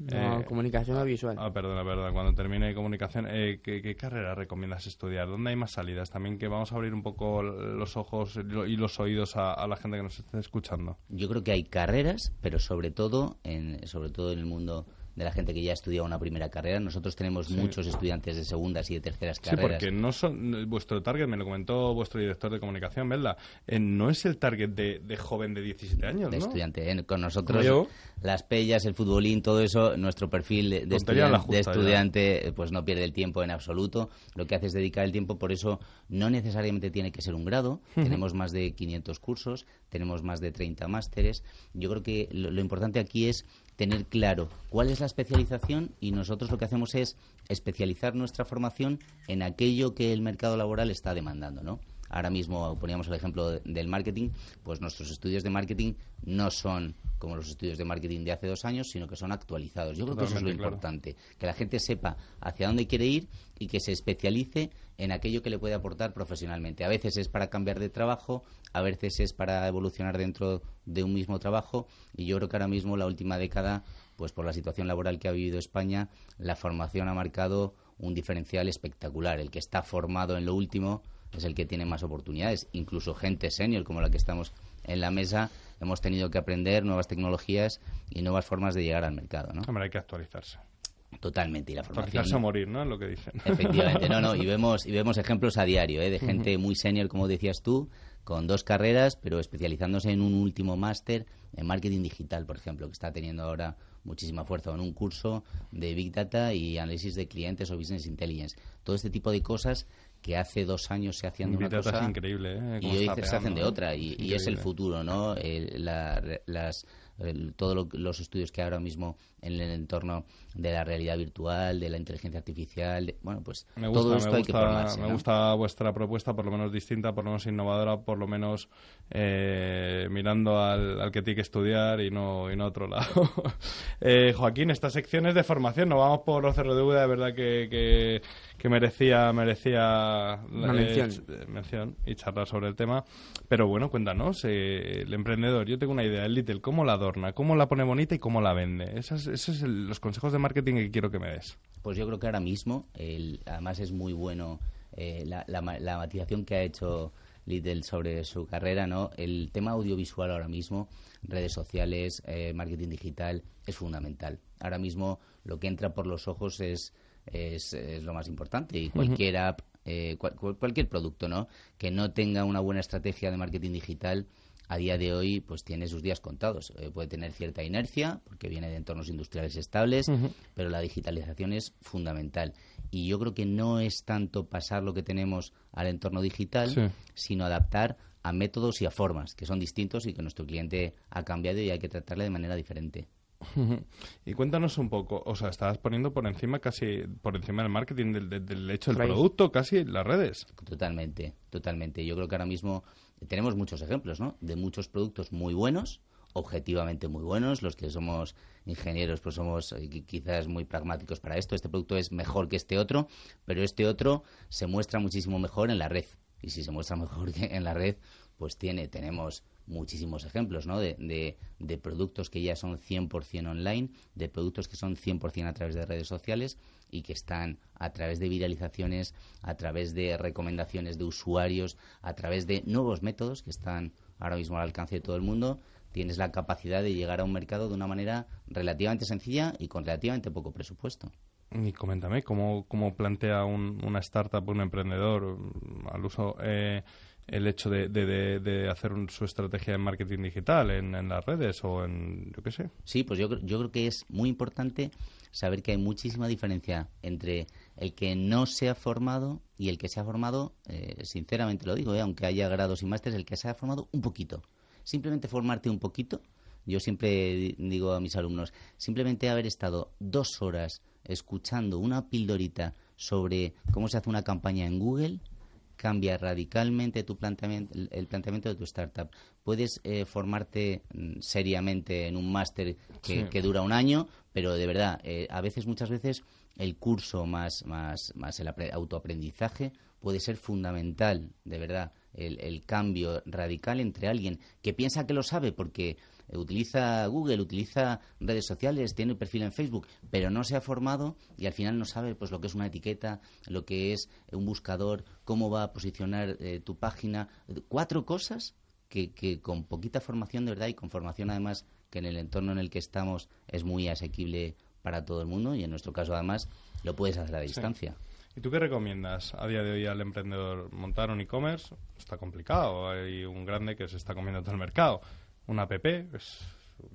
No, eh, comunicación ah, audiovisual. Ah, perdona, perdona. Cuando termine comunicación, eh, ¿qué, carrera recomiendas estudiar? ¿Dónde hay más salidas? También que vamos a abrir un poco los ojos y los oídos a, la gente que nos esté escuchando. Yo creo que hay carreras, pero sobre todo en, sobre todo en el mundo de la gente que ya ha estudiado una primera carrera. Nosotros tenemos muchos estudiantes de segundas y de terceras carreras. Sí, porque no son, vuestro target, me lo comentó vuestro director de comunicación, ¿verdad? Eh, no es el target de, joven de 17 años, De estudiante. Eh, con nosotros, las pellas, el futbolín, todo eso, nuestro perfil de, estudiante, eh, pues no pierde el tiempo en absoluto. Lo que hace es dedicar el tiempo, por eso no necesariamente tiene que ser un grado. Tenemos más de 500 cursos, tenemos más de 30 másteres. Yo creo que lo importante aquí es tener claro cuál es la especialización y nosotros lo que hacemos es especializar nuestra formación en aquello que el mercado laboral está demandando, ¿no? Ahora mismo poníamos el ejemplo del marketing, pues nuestros estudios de marketing no son como los estudios de marketing de hace dos años, sino que son actualizados. Yo creo que eso es lo importante, que la gente sepa hacia dónde quiere ir y que se especialice en aquello que le puede aportar profesionalmente. A veces es para cambiar de trabajo, a veces es para evolucionar dentro de un mismo trabajo y yo creo que ahora mismo la última década, pues por la situación laboral que ha vivido España, la formación ha marcado un diferencial espectacular. El que está formado en lo último es el que tiene más oportunidades. Incluso gente senior como la que estamos en la mesa hemos tenido que aprender nuevas tecnologías y nuevas formas de llegar al mercado. ¿no? hay que actualizarse. Totalmente, y la formación. vas a morir, ¿no? lo que dicen. Efectivamente, no, no, *laughs* y vemos, y vemos ejemplos a diario, ¿eh? De gente muy senior, como decías tú, con dos carreras, pero especializándose en un último máster en marketing digital, por ejemplo, que está teniendo ahora muchísima fuerza, en un curso de Big Data y análisis de clientes o Business Intelligence. Todo este tipo de cosas que hace dos años se hacían de una cosa increíble, ¿eh? y hoy se hacen de ¿eh? otra y, es el futuro no eh, las todos los estudios que ahora mismo en el entorno de la realidad virtual, de la inteligencia artificial, bueno, pues me gusta, todo esto hay que Me vuestra propuesta, por lo menos distinta, por lo menos innovadora, por lo menos eh, mirando al, que tiene que estudiar y no, y otro lado. *laughs* eh, Joaquín, estas secciones de formación, no vamos por los cerros de verdad que, que, que merecía, merecía eh, mención. Eh, mención. y charlar sobre el tema. Pero bueno, cuéntanos, el emprendedor, yo tengo una idea, el Little, ¿cómo la doy? cómo la pone bonita y cómo la vende. Esos, son los consejos de marketing que quiero que me des. Pues yo creo que ahora mismo, además es muy bueno eh, la, la, matización que ha hecho Lidl sobre su carrera, ¿no? El tema audiovisual ahora mismo, redes sociales, eh, marketing digital, es fundamental. Ahora mismo lo que entra por los ojos es, es, lo más importante y cualquier app, eh, cualquier producto, ¿no? Que no tenga una buena estrategia de marketing digital a día de hoy pues tiene sus días contados. Eh, puede tener cierta inercia porque viene de entornos industriales estables, pero la digitalización es fundamental. Y yo creo que no es tanto pasar lo que tenemos al entorno digital, sino adaptar a métodos y a formas que son distintos y que nuestro cliente ha cambiado y hay que tratarle de manera diferente. Y cuéntanos un poco, o sea, estabas poniendo por encima casi, por encima del marketing, del hecho del producto, casi las redes. Totalmente, totalmente. Yo creo que ahora mismo tenemos muchos ejemplos, ¿no? De muchos productos muy buenos, objetivamente muy buenos. Los que somos ingenieros, pues somos eh, quizás muy pragmáticos para esto. Este producto es mejor que este otro, pero este otro se muestra muchísimo mejor en la red. Y si se muestra *laughs* mejor que en la red, pues tiene, tenemos muchísimos ejemplos, ¿no? De, productos que ya son 100% online, de productos que son 100% a través de redes sociales y que están a través de viralizaciones, a través de recomendaciones de usuarios, a través de nuevos métodos que están ahora mismo al alcance de todo el mundo, tienes la capacidad de llegar a un mercado de una manera relativamente sencilla y con relativamente poco presupuesto. Y coméntame, ¿cómo, cómo plantea una startup, un emprendedor mm, al uso eh, el hecho de, de, hacer su estrategia de marketing digital en, las redes o en, yo qué sé. Sí, pues yo, yo creo que es muy importante saber que hay muchísima diferencia entre el que no se ha formado y el que se ha formado, eh, sinceramente lo digo, eh, aunque haya grados y másteres, el que se ha formado un poquito. Simplemente formarte un poquito. Yo siempre digo a mis alumnos, simplemente haber estado dos horas escuchando una pildorita sobre cómo se hace una campaña en Google cambia radicalmente tu planteamiento, el planteamiento de tu startup. Puedes eh, formarte mm, seriamente en un máster que, dura un año, pero de verdad, eh, a veces, muchas veces, el curso más, más, más el autoaprendizaje puede ser fundamental, de verdad, el, el cambio radical entre alguien que piensa que lo sabe porque eh, utiliza Google, utiliza redes sociales, tiene perfil en Facebook, pero no se ha formado y al final no sabe pues lo que es una etiqueta, lo que es eh, un buscador, cómo va a posicionar eh, tu página, cuatro cosas que, con poquita formación de verdad y con formación además que en el entorno en el que estamos es muy asequible para todo el mundo y en nuestro caso además lo puedes hacer a distancia. ¿Y tú qué recomiendas a día de hoy al emprendedor? ¿Montar un e-commerce? Está complicado, hay un grande que se está comiendo todo el mercado. ¿Un app,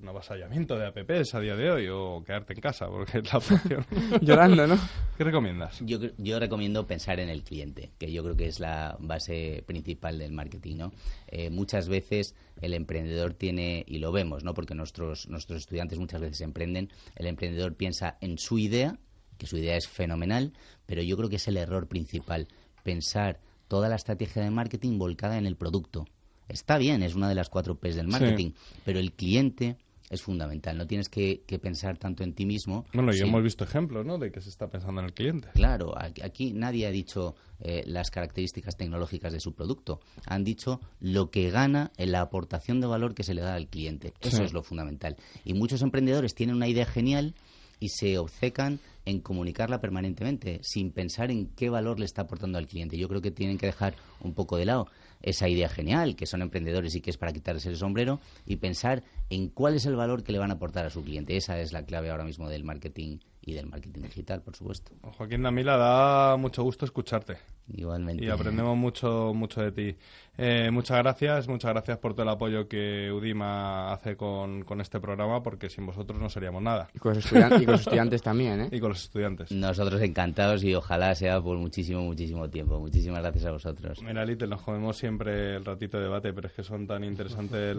un avasallamiento de apps a día de hoy o quedarte en casa, porque es la función *laughs* Llorando, ¿no? ¿Qué recomiendas? Yo, yo recomiendo pensar en el cliente, que yo creo que es la base principal del marketing, ¿no? Eh, muchas veces el emprendedor tiene, y lo vemos, ¿no? Porque nuestros, nuestros estudiantes muchas veces emprenden, el emprendedor piensa en su idea, que su idea es fenomenal, pero yo creo que es el error principal, pensar toda la estrategia de marketing volcada en el producto Está bien, es una de las cuatro P's del marketing, pero el cliente es fundamental. No tienes que, pensar tanto en ti mismo. Bueno, y hemos visto ejemplos, ¿no? De que se está pensando en el cliente. Claro, aquí, nadie ha dicho eh, las características tecnológicas de su producto. Han dicho lo que gana en la aportación de valor que se le da al cliente. Eso es lo fundamental. Y muchos emprendedores tienen una idea genial y se obcecan en comunicarla permanentemente, sin pensar en qué valor le está aportando al cliente. Yo creo que tienen que dejar un poco de lado esa idea genial, que son emprendedores y que es para quitarse el sombrero, y pensar en cuál es el valor que le van a aportar a su cliente. Esa es la clave ahora mismo del marketing y del marketing digital, por supuesto. Joaquín Damila, da mucho gusto escucharte. Igualmente. Y aprendemos mucho, mucho de ti. Eh, muchas gracias, muchas gracias por todo el apoyo que Udima hace con, este programa, porque sin vosotros no seríamos nada. Y con los, *laughs* estudiantes, también, ¿eh? Y con los estudiantes. Nosotros encantados y ojalá sea por muchísimo, muchísimo tiempo. Muchísimas gracias a vosotros. Mira, Lite, nos comemos siempre el ratito de debate, pero es que son tan interesantes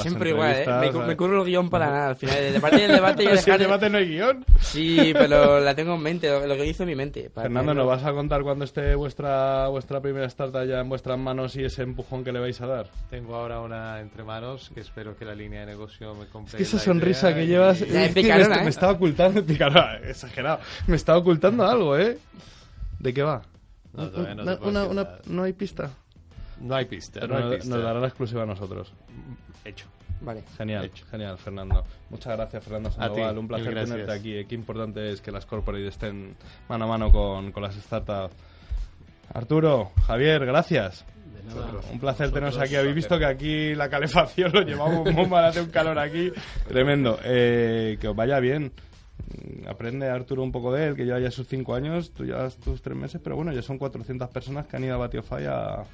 Siempre igual, ¿eh? Me, me el guión para nada. Al final, de debate del debate Yo si debate no hay guión. Sí, sí, pero la tengo en mente, lo, que hizo en mi mente. Fernando, ¿nos vas a contar cuando esté vuestra, vuestra primera startup ya en vuestras manos y ese empujón que le vais a dar? Tengo ahora una entre manos que espero que la línea de negocio me compre. esa sonrisa que llevas. me, está ¿eh? ocultando, *laughs* exagerado. Me está ocultando algo, ¿eh? ¿De qué va? No, hay pista. No hay pista. nos dará la exclusiva a nosotros. Hecho. Genial, genial, Fernando. Muchas gracias, Fernando Sandoval. un placer tenerte aquí. Qué importante es que las corporate estén mano a mano con, las startups. Arturo, Javier, gracias. un placer teneros aquí. Habéis visto que aquí la calefacción lo llevamos mal, hace un calor aquí. Tremendo. Eh, que os vaya bien. Aprende Arturo un poco de él, que lleva ya sus cinco años, tú ya tus tres meses, pero bueno, ya son 400 personas que han ido a Batiofy a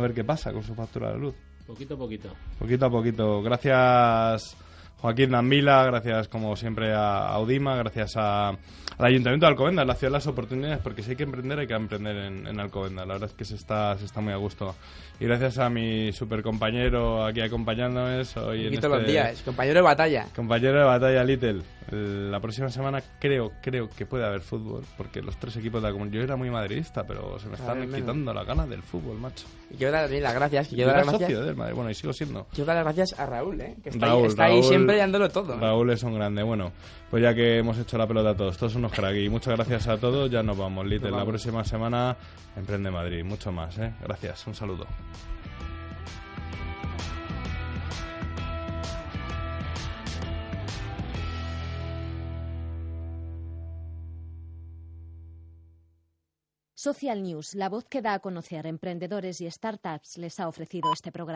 ver qué pasa con su factura de luz. Poquito a poquito. Poquito a poquito. Gracias Joaquín Namila, gracias como siempre a Audima, gracias al Ayuntamiento de Alcobendas, la ciudad de las oportunidades, porque si hay que emprender, hay que emprender en, en La verdad es que se está, muy a gusto. Y gracias a mi super compañero aquí acompañándome hoy en este los días, compañero de batalla. Compañero de batalla Little. La próxima semana creo, creo que puede haber fútbol, porque los tres equipos de la comunidad... Yo era muy madridista, pero se me están quitando la ganas del fútbol, macho. Y quiero las gracias. las gracias. Bueno, y sigo siendo. las gracias a Raúl, eh, que está, ahí siempre Raúl todo. ¿eh? un son grande. Bueno, pues ya que hemos hecho la pelota a todos, todos unos crack. Y muchas gracias a todos. Ya nos vamos, Little. La próxima semana emprende Madrid. Mucho más, ¿eh? Gracias. Un saludo. Social News, la voz que da a conocer emprendedores y startups, les ha ofrecido este programa.